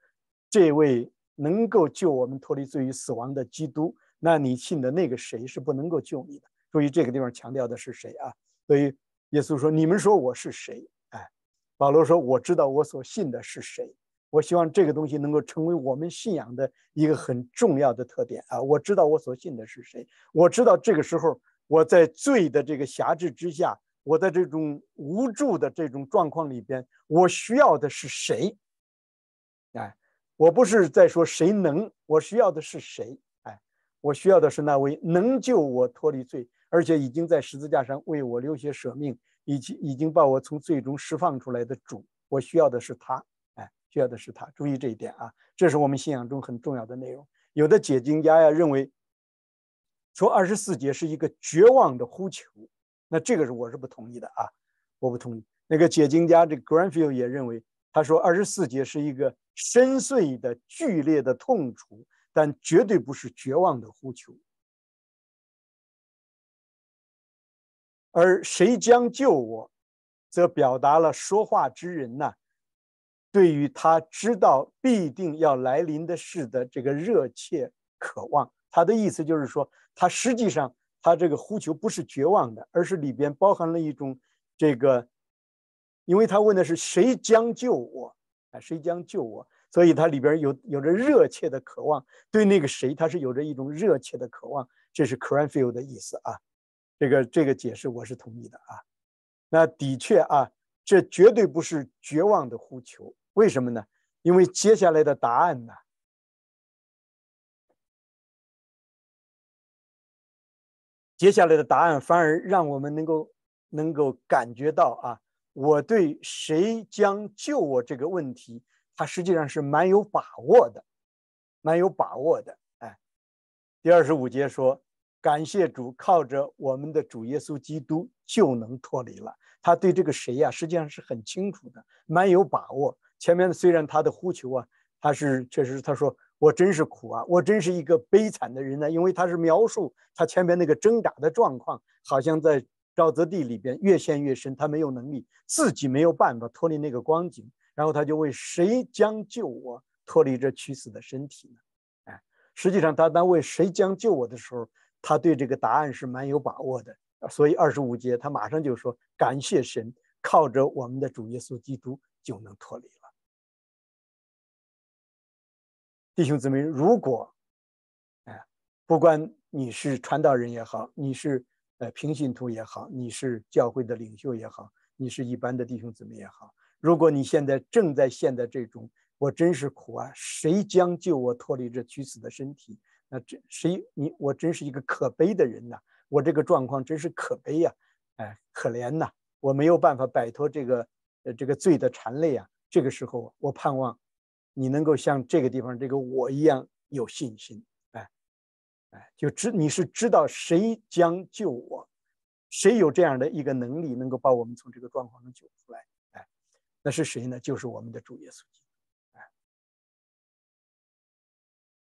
这位能够救我们脱离罪与死亡的基督，那你信的那个谁是不能够救你的。注意这个地方强调的是谁啊？所以耶稣说：“你们说我是谁？”哎，保罗说：“我知道我所信的是谁。”我希望这个东西能够成为我们信仰的一个很重要的特点啊！我知道我所信的是谁，我知道这个时候我在罪的这个辖制之下，我在这种无助的这种状况里边，我需要的是谁？哎，我不是在说谁能，我需要的是谁？哎，我需要的是那位能救我脱离罪，而且已经在十字架上为我流血舍命，以及已经把我从罪中释放出来的主。我需要的是他。需要的是他，注意这一点啊，这是我们信仰中很重要的内容。有的解经家呀认为，说二十四节是一个绝望的呼求，那这个是我是不同意的啊，我不同意。那个解经家这 Grandfield 也认为，他说二十四节是一个深邃的、剧烈的痛楚，但绝对不是绝望的呼求。而“谁将救我”则表达了说话之人呢？对于他知道必定要来临的事的这个热切渴望，他的意思就是说，他实际上他这个呼求不是绝望的，而是里边包含了一种这个，因为他问的是谁将救我啊，谁将救我，所以他里边有有着热切的渴望，对那个谁他是有着一种热切的渴望，这是 c r a v e i e l 的意思啊，这个这个解释我是同意的啊，那的确啊。这绝对不是绝望的呼求，为什么呢？因为接下来的答案呢，接下来的答案反而让我们能够能够感觉到啊，我对谁将救我这个问题，它实际上是蛮有把握的，蛮有把握的。哎，第二十五节说。感谢主，靠着我们的主耶稣基督就能脱离了。他对这个谁呀，实际上是很清楚的，蛮有把握。前面虽然他的呼求啊，他是确实他说我真是苦啊，我真是一个悲惨的人呢。因为他是描述他前面那个挣扎的状况，好像在沼泽地里边越陷越深，他没有能力，自己没有办法脱离那个光景。然后他就问谁将救我脱离这屈死的身体呢？哎，实际上他当问谁将救我的时候。他对这个答案是蛮有把握的，所以二十五节他马上就说：“感谢神，靠着我们的主耶稣基督就能脱离了。”弟兄姊妹，如果，哎，不管你是传道人也好，你是呃平信徒也好，你是教会的领袖也好，你是一般的弟兄姊妹也好，如果你现在正在陷在这种，我真是苦啊！谁将救我脱离这屈死的身体？那这谁你我真是一个可悲的人呐！我这个状况真是可悲呀，哎，可怜呐！我没有办法摆脱这个呃这个罪的缠累啊。这个时候我盼望你能够像这个地方这个我一样有信心，哎哎，就知你是知道谁将救我，谁有这样的一个能力能够把我们从这个状况中救出来？哎，那是谁呢？就是我们的主耶稣基督。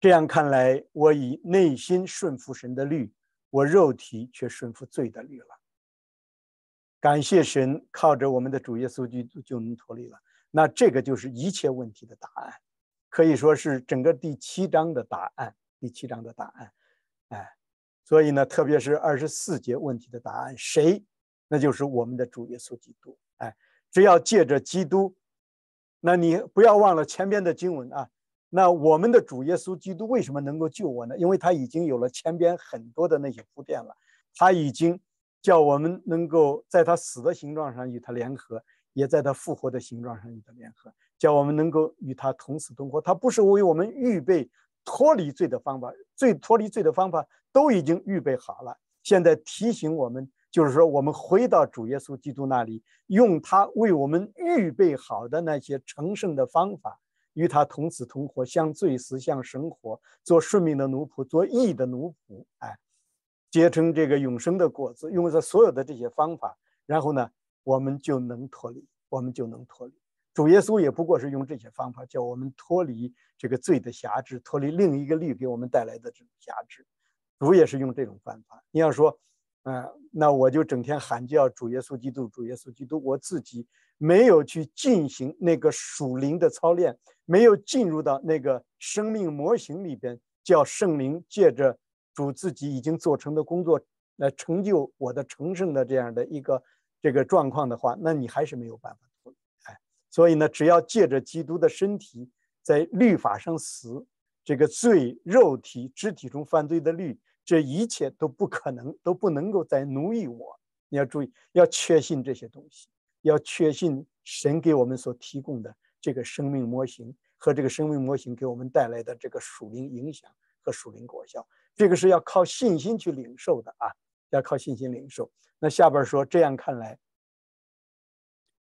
这样看来，我以内心顺服神的律，我肉体却顺服罪的律了。感谢神，靠着我们的主耶稣基督就能脱离了。那这个就是一切问题的答案，可以说是整个第七章的答案。第七章的答案，哎，所以呢，特别是二十四节问题的答案，谁？那就是我们的主耶稣基督。哎，只要借着基督，那你不要忘了前边的经文啊。那我们的主耶稣基督为什么能够救我呢？因为他已经有了前边很多的那些铺垫了，他已经叫我们能够在他死的形状上与他联合，也在他复活的形状上与他联合，叫我们能够与他同死同活。他不是为我们预备脱离罪的方法，罪脱离罪的方法都已经预备好了，现在提醒我们，就是说我们回到主耶稣基督那里，用他为我们预备好的那些成圣的方法。与他同死同活，相罪死相神活，做顺命的奴仆，做义的奴仆，哎，结成这个永生的果子。用这所有的这些方法，然后呢，我们就能脱离，我们就能脱离。主耶稣也不过是用这些方法，叫我们脱离这个罪的辖制，脱离另一个律给我们带来的这种辖制。主也是用这种方法。你要说，嗯，那我就整天喊叫主耶稣基督，主耶稣基督，我自己。没有去进行那个属灵的操练，没有进入到那个生命模型里边，叫圣灵借着主自己已经做成的工作来成就我的成圣的这样的一个这个状况的话，那你还是没有办法。哎，所以呢，只要借着基督的身体在律法上死，这个罪肉体肢体中犯罪的律，这一切都不可能，都不能够再奴役我。你要注意，要确信这些东西。要确信神给我们所提供的这个生命模型和这个生命模型给我们带来的这个属灵影响和属灵果效，这个是要靠信心去领受的啊！要靠信心领受。那下边说，这样看来，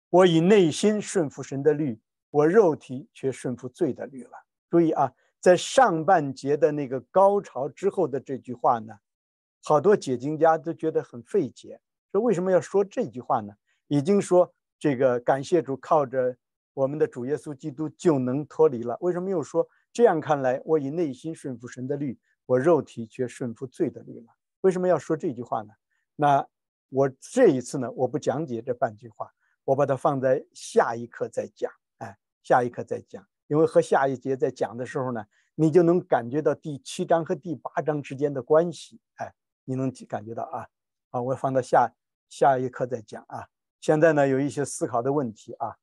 我以内心顺服神的律，我肉体却顺服罪的律了。注意啊，在上半节的那个高潮之后的这句话呢，好多解经家都觉得很费解，说为什么要说这句话呢？已经说这个感谢主靠着我们的主耶稣基督就能脱离了。为什么又说这样看来我以内心顺服神的律，我肉体却顺服罪的律了？为什么要说这句话呢？那我这一次呢，我不讲解这半句话，我把它放在下一课再讲。哎，下一课再讲，因为和下一节在讲的时候呢，你就能感觉到第七章和第八章之间的关系。哎，你能感觉到啊？好，我放到下下一课再讲啊。现在呢，有一些思考的问题啊。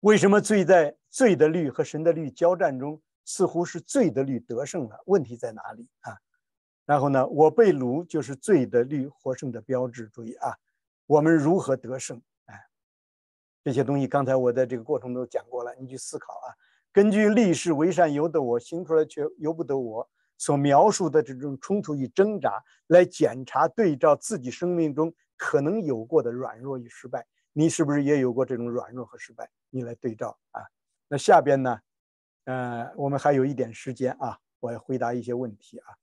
为什么罪在罪的律和神的律交战中，似乎是罪的律得胜了？问题在哪里啊？然后呢，我被掳就是罪的律获胜的标志。注意啊，我们如何得胜？哎，这些东西刚才我在这个过程中讲过了，你去思考啊。根据“立史为善由得我，行出来却由不得我”所描述的这种冲突与挣扎，来检查对照自己生命中。可能有过的软弱与失败，你是不是也有过这种软弱和失败？你来对照啊。那下边呢？呃，我们还有一点时间啊，我要回答一些问题啊。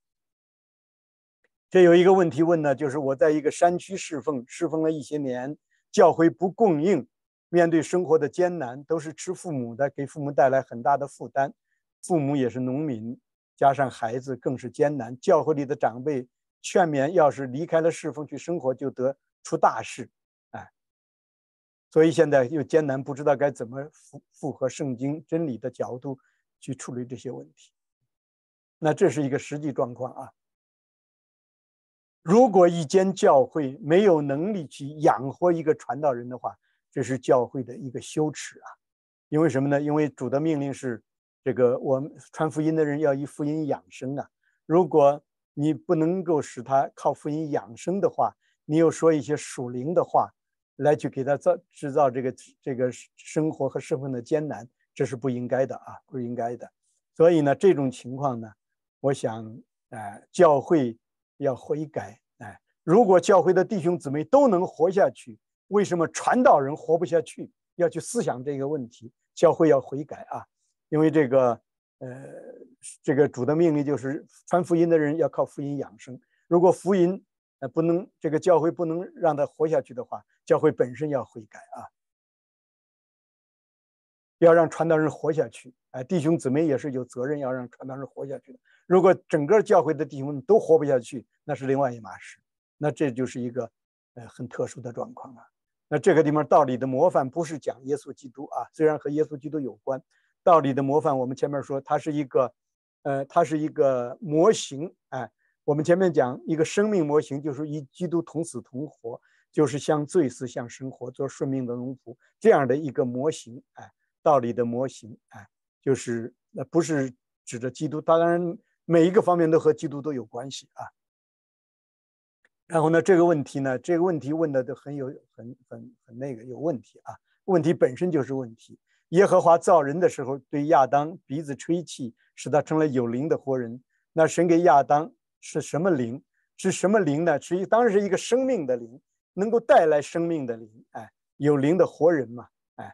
这有一个问题问呢，就是我在一个山区侍奉，侍奉了一些年，教会不供应，面对生活的艰难，都是吃父母的，给父母带来很大的负担。父母也是农民，加上孩子更是艰难。教会里的长辈劝勉，要是离开了侍奉去生活，就得。出大事，哎，所以现在又艰难，不知道该怎么符符合圣经真理的角度去处理这些问题。那这是一个实际状况啊。如果一间教会没有能力去养活一个传道人的话，这是教会的一个羞耻啊。因为什么呢？因为主的命令是，这个我们传福音的人要以福音养生啊。如果你不能够使他靠福音养生的话，你又说一些属灵的话，来去给他造制造这个这个生活和身份的艰难，这是不应该的啊，不应该的。所以呢，这种情况呢，我想，呃，教会要悔改，哎，如果教会的弟兄姊妹都能活下去，为什么传道人活不下去？要去思想这个问题，教会要悔改啊，因为这个，呃，这个主的命令就是传福音的人要靠福音养生，如果福音。那不能这个教会不能让他活下去的话，教会本身要悔改啊！要让传道人活下去，哎，弟兄姊妹也是有责任要让传道人活下去的。如果整个教会的弟兄们都活不下去，那是另外一码事，那这就是一个呃很特殊的状况了。那这个地方道理的模范不是讲耶稣基督啊，虽然和耶稣基督有关，道理的模范我们前面说，它是一个，呃，它是一个模型，哎。我们前面讲一个生命模型，就是与基督同死同活，就是像罪死像生活做顺命的奴仆这样的一个模型。哎，道理的模型。哎，就是那不是指着基督，当然每一个方面都和基督都有关系啊。然后呢，这个问题呢，这个问题问的都很有很很很那个有问题啊。问题本身就是问题。耶和华造人的时候，对亚当鼻子吹气，使他成了有灵的活人。那神给亚当。是什么灵？是什么灵呢？是一，当然是一个生命的灵，能够带来生命的灵。哎，有灵的活人嘛？哎，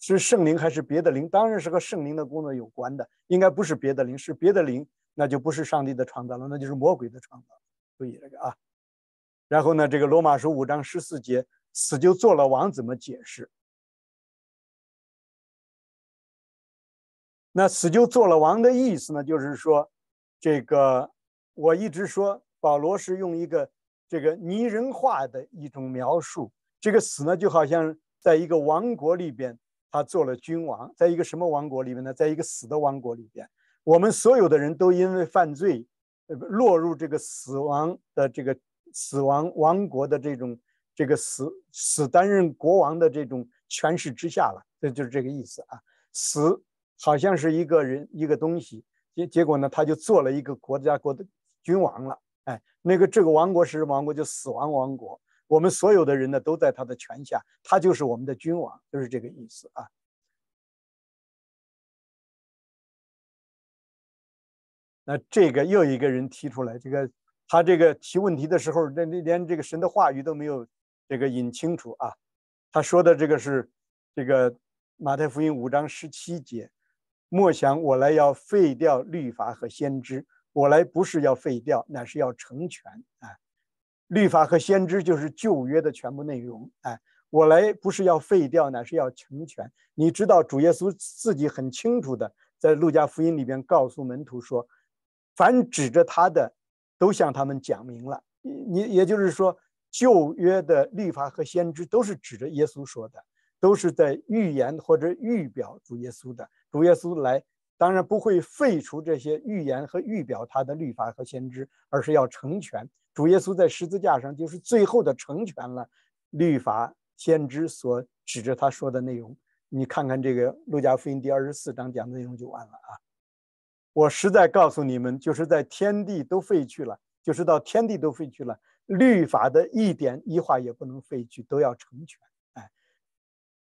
是圣灵还是别的灵？当然是和圣灵的工作有关的，应该不是别的灵，是别的灵，那就不是上帝的创造了，那就是魔鬼的创造注意这个啊。然后呢，这个罗马书五章十四节，死就做了王，怎么解释？那死就做了王的意思呢？就是说，这个。我一直说保罗是用一个这个拟人化的一种描述，这个死呢就好像在一个王国里边，他做了君王，在一个什么王国里边呢？在一个死的王国里边，我们所有的人都因为犯罪，落入这个死亡的这个死亡王国的这种这个死死担任国王的这种权势之下了，这就是这个意思啊。死好像是一个人一个东西，结结果呢他就做了一个国家国的。君王了，哎，那个这个王国是王国，就死亡王国。我们所有的人呢，都在他的权下，他就是我们的君王，就是这个意思啊。那这个又一个人提出来，这个他这个提问题的时候，连连这个神的话语都没有，这个引清楚啊。他说的这个是这个马太福音五章十七节：莫想我来要废掉律法和先知。我来不是要废掉，乃是要成全。哎，律法和先知就是旧约的全部内容。哎，我来不是要废掉，乃是要成全。你知道主耶稣自己很清楚的，在路加福音里边告诉门徒说：“凡指着他的，都向他们讲明了。”你也就是说，旧约的律法和先知都是指着耶稣说的，都是在预言或者预表主耶稣的。主耶稣来。当然不会废除这些预言和预表他的律法和先知，而是要成全主耶稣在十字架上，就是最后的成全了律法先知所指着他说的内容。你看看这个路加福音第二十四章讲的内容就完了啊！我实在告诉你们，就是在天地都废去了，就是到天地都废去了，律法的一点一划也不能废去，都要成全。哎，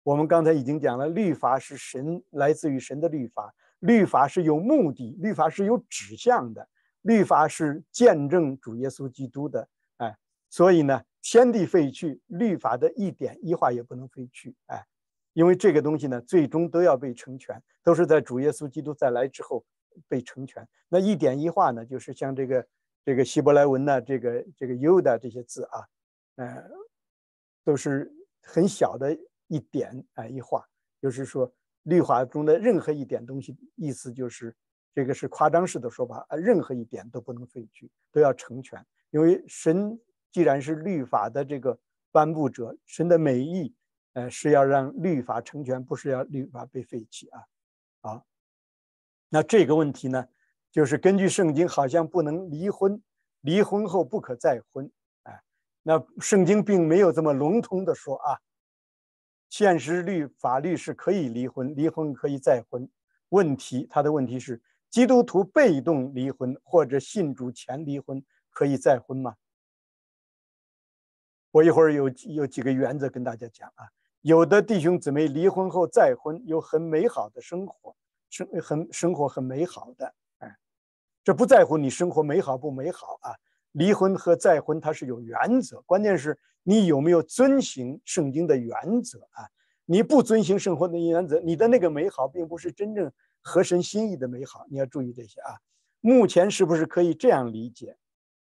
我们刚才已经讲了，律法是神来自于神的律法。律法是有目的，律法是有指向的，律法是见证主耶稣基督的，哎，所以呢，天地废去，律法的一点一划也不能废去，哎，因为这个东西呢，最终都要被成全，都是在主耶稣基督再来之后被成全。那一点一划呢，就是像这个这个希伯来文呢，这个这个 y o d 这些字啊，呃，都是很小的一点哎一画，就是说。律法中的任何一点东西，意思就是这个是夸张式的说法啊，任何一点都不能废去，都要成全。因为神既然是律法的这个颁布者，神的美意，呃，是要让律法成全，不是要律法被废弃啊。好，那这个问题呢，就是根据圣经，好像不能离婚，离婚后不可再婚。哎，那圣经并没有这么笼统的说啊。现实律法律是可以离婚，离婚可以再婚。问题他的问题是，基督徒被动离婚或者信主前离婚可以再婚吗？我一会儿有有几个原则跟大家讲啊。有的弟兄姊妹离婚后再婚，有很美好的生活，生很生活很美好的。哎，这不在乎你生活美好不美好啊。离婚和再婚，它是有原则，关键是你有没有遵循圣经的原则啊？你不遵循圣婚的原则，你的那个美好并不是真正合神心意的美好。你要注意这些啊。目前是不是可以这样理解？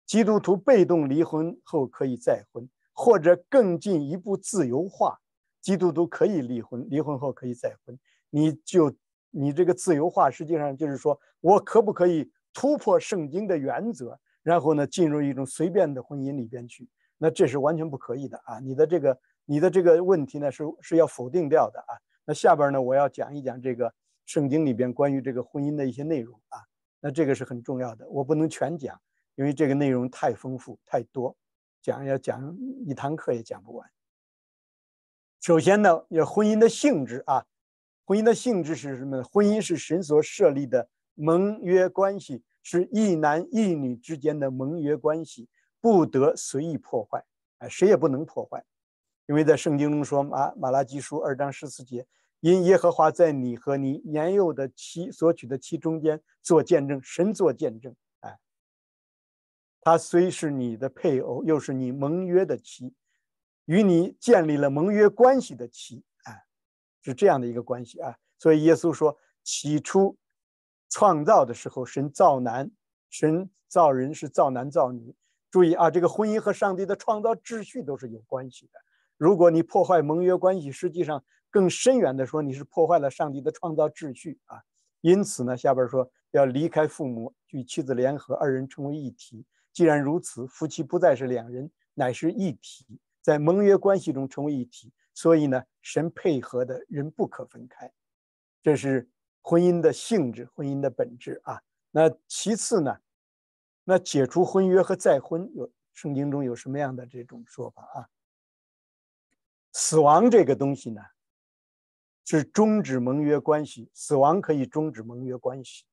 基督徒被动离婚后可以再婚，或者更进一步自由化，基督徒可以离婚，离婚后可以再婚。你就你这个自由化，实际上就是说我可不可以突破圣经的原则？然后呢，进入一种随便的婚姻里边去，那这是完全不可以的啊！你的这个，你的这个问题呢，是是要否定掉的啊。那下边呢，我要讲一讲这个圣经里边关于这个婚姻的一些内容啊。那这个是很重要的，我不能全讲，因为这个内容太丰富太多，讲要讲一堂课也讲不完。首先呢，要婚姻的性质啊，婚姻的性质是什么呢？婚姻是神所设立的盟约关系。是一男一女之间的盟约关系，不得随意破坏。哎，谁也不能破坏，因为在圣经中说，马马拉基书二章十四节，因耶和华在你和你年幼的妻所娶的妻中间做见证，神做见证。哎，他虽是你的配偶，又是你盟约的妻，与你建立了盟约关系的妻。哎，是这样的一个关系啊。所以耶稣说，起初。创造的时候，神造男，神造人是造男造女。注意啊，这个婚姻和上帝的创造秩序都是有关系的。如果你破坏盟约关系，实际上更深远地说，你是破坏了上帝的创造秩序啊。因此呢，下边说要离开父母，与妻子联合，二人成为一体。既然如此，夫妻不再是两人，乃是一体，在盟约关系中成为一体。所以呢，神配合的人不可分开，这是。婚姻的性质，婚姻的本质啊。那其次呢？那解除婚约和再婚有圣经中有什么样的这种说法啊？死亡这个东西呢，是终止盟约关系。死亡可以终止盟约关系。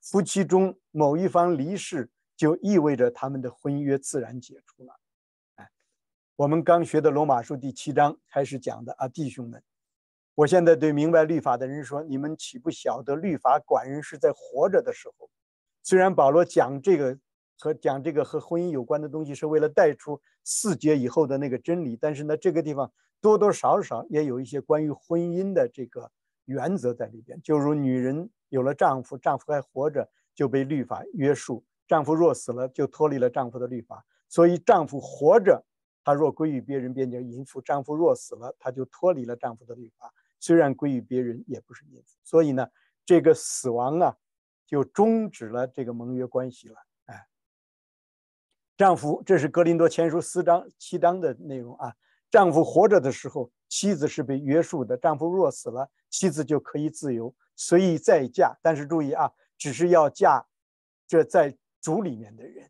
夫妻中某一方离世，就意味着他们的婚约自然解除了。哎，我们刚学的罗马书第七章开始讲的啊，弟兄们。我现在对明白律法的人说：“你们岂不晓得，律法管人是在活着的时候？虽然保罗讲这个和讲这个和婚姻有关的东西，是为了带出四节以后的那个真理，但是呢，这个地方多多少少也有一些关于婚姻的这个原则在里边。就如女人有了丈夫，丈夫还活着，就被律法约束；丈夫若死了，就脱离了丈夫的律法。所以丈夫活着，他若归于别人，便叫淫妇；丈夫若死了，他就脱离了丈夫的律法。”虽然归于别人，也不是业所以呢，这个死亡啊，就终止了这个盟约关系了。哎，丈夫，这是《格林德前书》四章七章的内容啊。丈夫活着的时候，妻子是被约束的；丈夫若死了，妻子就可以自由，随意再嫁。但是注意啊，只是要嫁，这在主里面的人，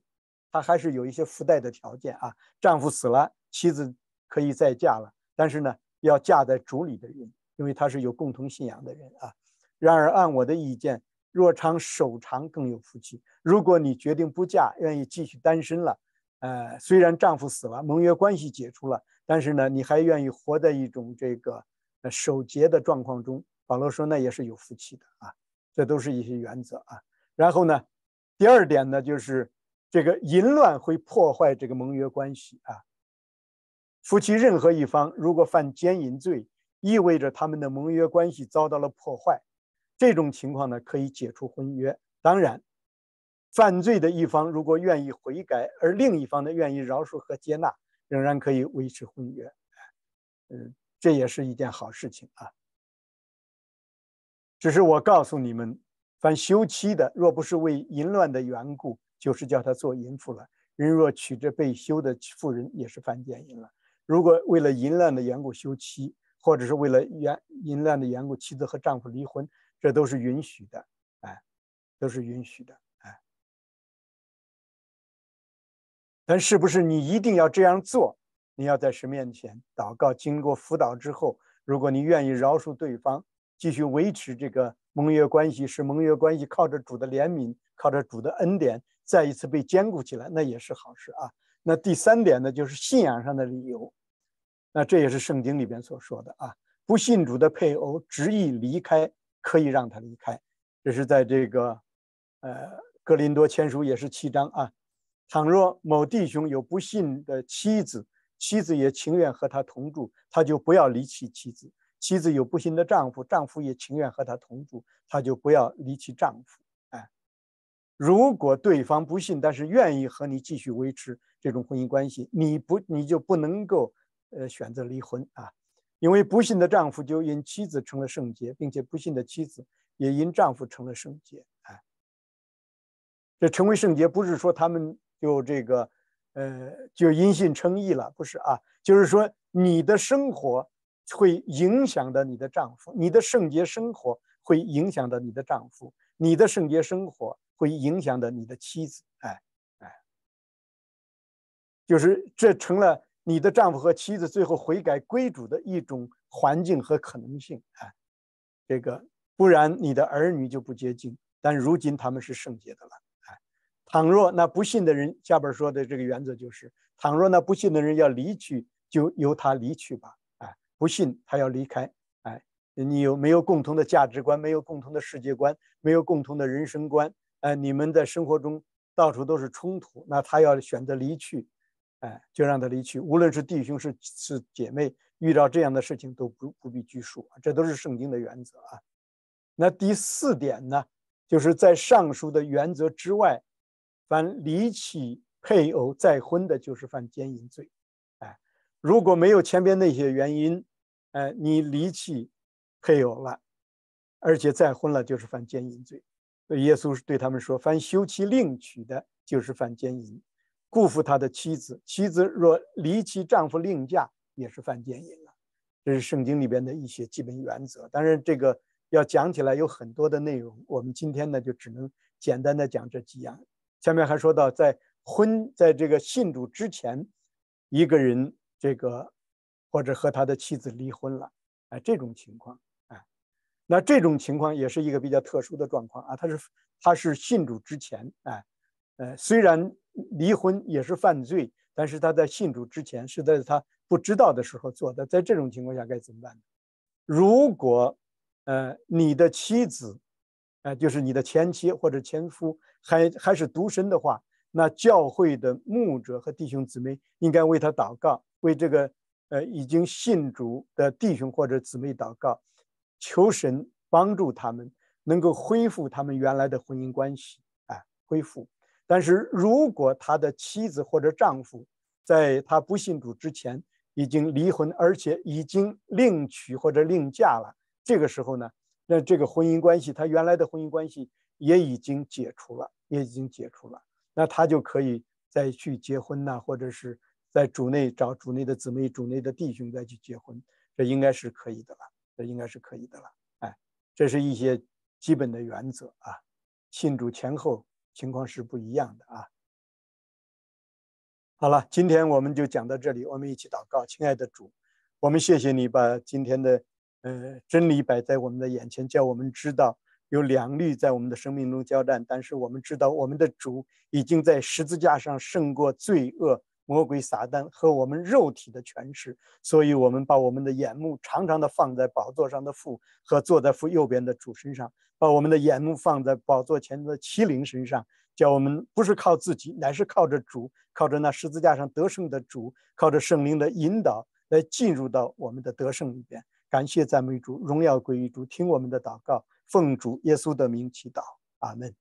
他还是有一些附带的条件啊。丈夫死了，妻子可以再嫁了，但是呢，要嫁在主里的人。因为他是有共同信仰的人啊。然而，按我的意见，若长守长更有福气。如果你决定不嫁，愿意继续单身了，呃，虽然丈夫死了，盟约关系解除了，但是呢，你还愿意活在一种这个守节的状况中。保罗说，那也是有福气的啊。这都是一些原则啊。然后呢，第二点呢，就是这个淫乱会破坏这个盟约关系啊。夫妻任何一方如果犯奸淫罪，意味着他们的盟约关系遭到了破坏，这种情况呢可以解除婚约。当然，犯罪的一方如果愿意悔改，而另一方呢愿意饶恕和接纳，仍然可以维持婚约。嗯，这也是一件好事情啊。只是我告诉你们，凡休妻的，若不是为淫乱的缘故，就是叫他做淫妇了；人若娶着被休的妇人，也是犯奸淫了。如果为了淫乱的缘故休妻，或者是为了原淫乱的缘故，妻子和丈夫离婚，这都是允许的，哎，都是允许的，哎。但是不是你一定要这样做？你要在神面前祷告，经过辅导之后，如果你愿意饶恕对方，继续维持这个盟约关系，使盟约关系靠着主的怜悯，靠着主的恩典再一次被坚固起来，那也是好事啊。那第三点呢，就是信仰上的理由。那这也是圣经里边所说的啊，不信主的配偶执意离开，可以让他离开。这是在这个，呃，格林多签署也是七章啊。倘若某弟兄有不信的妻子，妻子也情愿和他同住，他就不要离弃妻子；妻子有不信的丈夫，丈夫也情愿和他同住，他就不要离弃丈夫。哎，如果对方不信，但是愿意和你继续维持这种婚姻关系，你不你就不能够。呃，选择离婚啊，因为不幸的丈夫就因妻子成了圣洁，并且不幸的妻子也因丈夫成了圣洁。哎，这成为圣洁不是说他们就这个，呃，就因信称义了，不是啊，就是说你的生活会影响到你的丈夫，你的圣洁生活会影响到你的丈夫，你的圣洁生活会影响到你的妻子。哎，就是这成了。你的丈夫和妻子最后悔改归主的一种环境和可能性，哎，这个不然你的儿女就不接近。但如今他们是圣洁的了，哎。倘若那不信的人下边说的这个原则就是：倘若那不信的人要离去，就由他离去吧。哎，不信他要离开，哎，你有没有共同的价值观？没有共同的世界观？没有共同的人生观？哎，你们在生活中到处都是冲突，那他要选择离去。哎，就让他离去。无论是弟兄是是姐妹，遇到这样的事情都不不必拘束啊，这都是圣经的原则啊。那第四点呢，就是在上述的原则之外，凡离弃配偶再婚的，就是犯奸淫罪。哎，如果没有前边那些原因，哎，你离弃配偶了，而且再婚了，就是犯奸淫罪。耶稣是对他们说，凡休妻另娶的，就是犯奸淫。辜负他的妻子，妻子若离其丈夫另嫁，也是犯奸淫了。这是圣经里边的一些基本原则。当然，这个要讲起来有很多的内容，我们今天呢就只能简单的讲这几样。下面还说到，在婚，在这个信主之前，一个人这个或者和他的妻子离婚了，哎，这种情况，哎，那这种情况也是一个比较特殊的状况啊。他是他是信主之前，哎，呃，虽然。离婚也是犯罪，但是他在信主之前是在他不知道的时候做的，在这种情况下该怎么办呢？如果，呃，你的妻子，呃，就是你的前妻或者前夫还还是独身的话，那教会的牧者和弟兄姊妹应该为他祷告，为这个呃已经信主的弟兄或者姊妹祷告，求神帮助他们能够恢复他们原来的婚姻关系，哎，恢复。但是如果他的妻子或者丈夫在他不信主之前已经离婚，而且已经另娶或者另嫁了，这个时候呢，那这个婚姻关系，他原来的婚姻关系也已经解除了，也已经解除了，那他就可以再去结婚呐，或者是在主内找主内的姊妹、主内的弟兄再去结婚，这应该是可以的了，这应该是可以的了。哎，这是一些基本的原则啊，信主前后。情况是不一样的啊！好了，今天我们就讲到这里。我们一起祷告，亲爱的主，我们谢谢你把今天的呃真理摆在我们的眼前，叫我们知道有良律在我们的生命中交战，但是我们知道我们的主已经在十字架上胜过罪恶。魔鬼撒旦和我们肉体的权势，所以我们把我们的眼目常常的放在宝座上的父和坐在父右边的主身上，把我们的眼目放在宝座前的麒麟身上，叫我们不是靠自己，乃是靠着主，靠着那十字架上得胜的主，靠着圣灵的引导来进入到我们的得胜里边。感谢赞美主，荣耀归于主，听我们的祷告，奉主耶稣的名祈祷，阿门。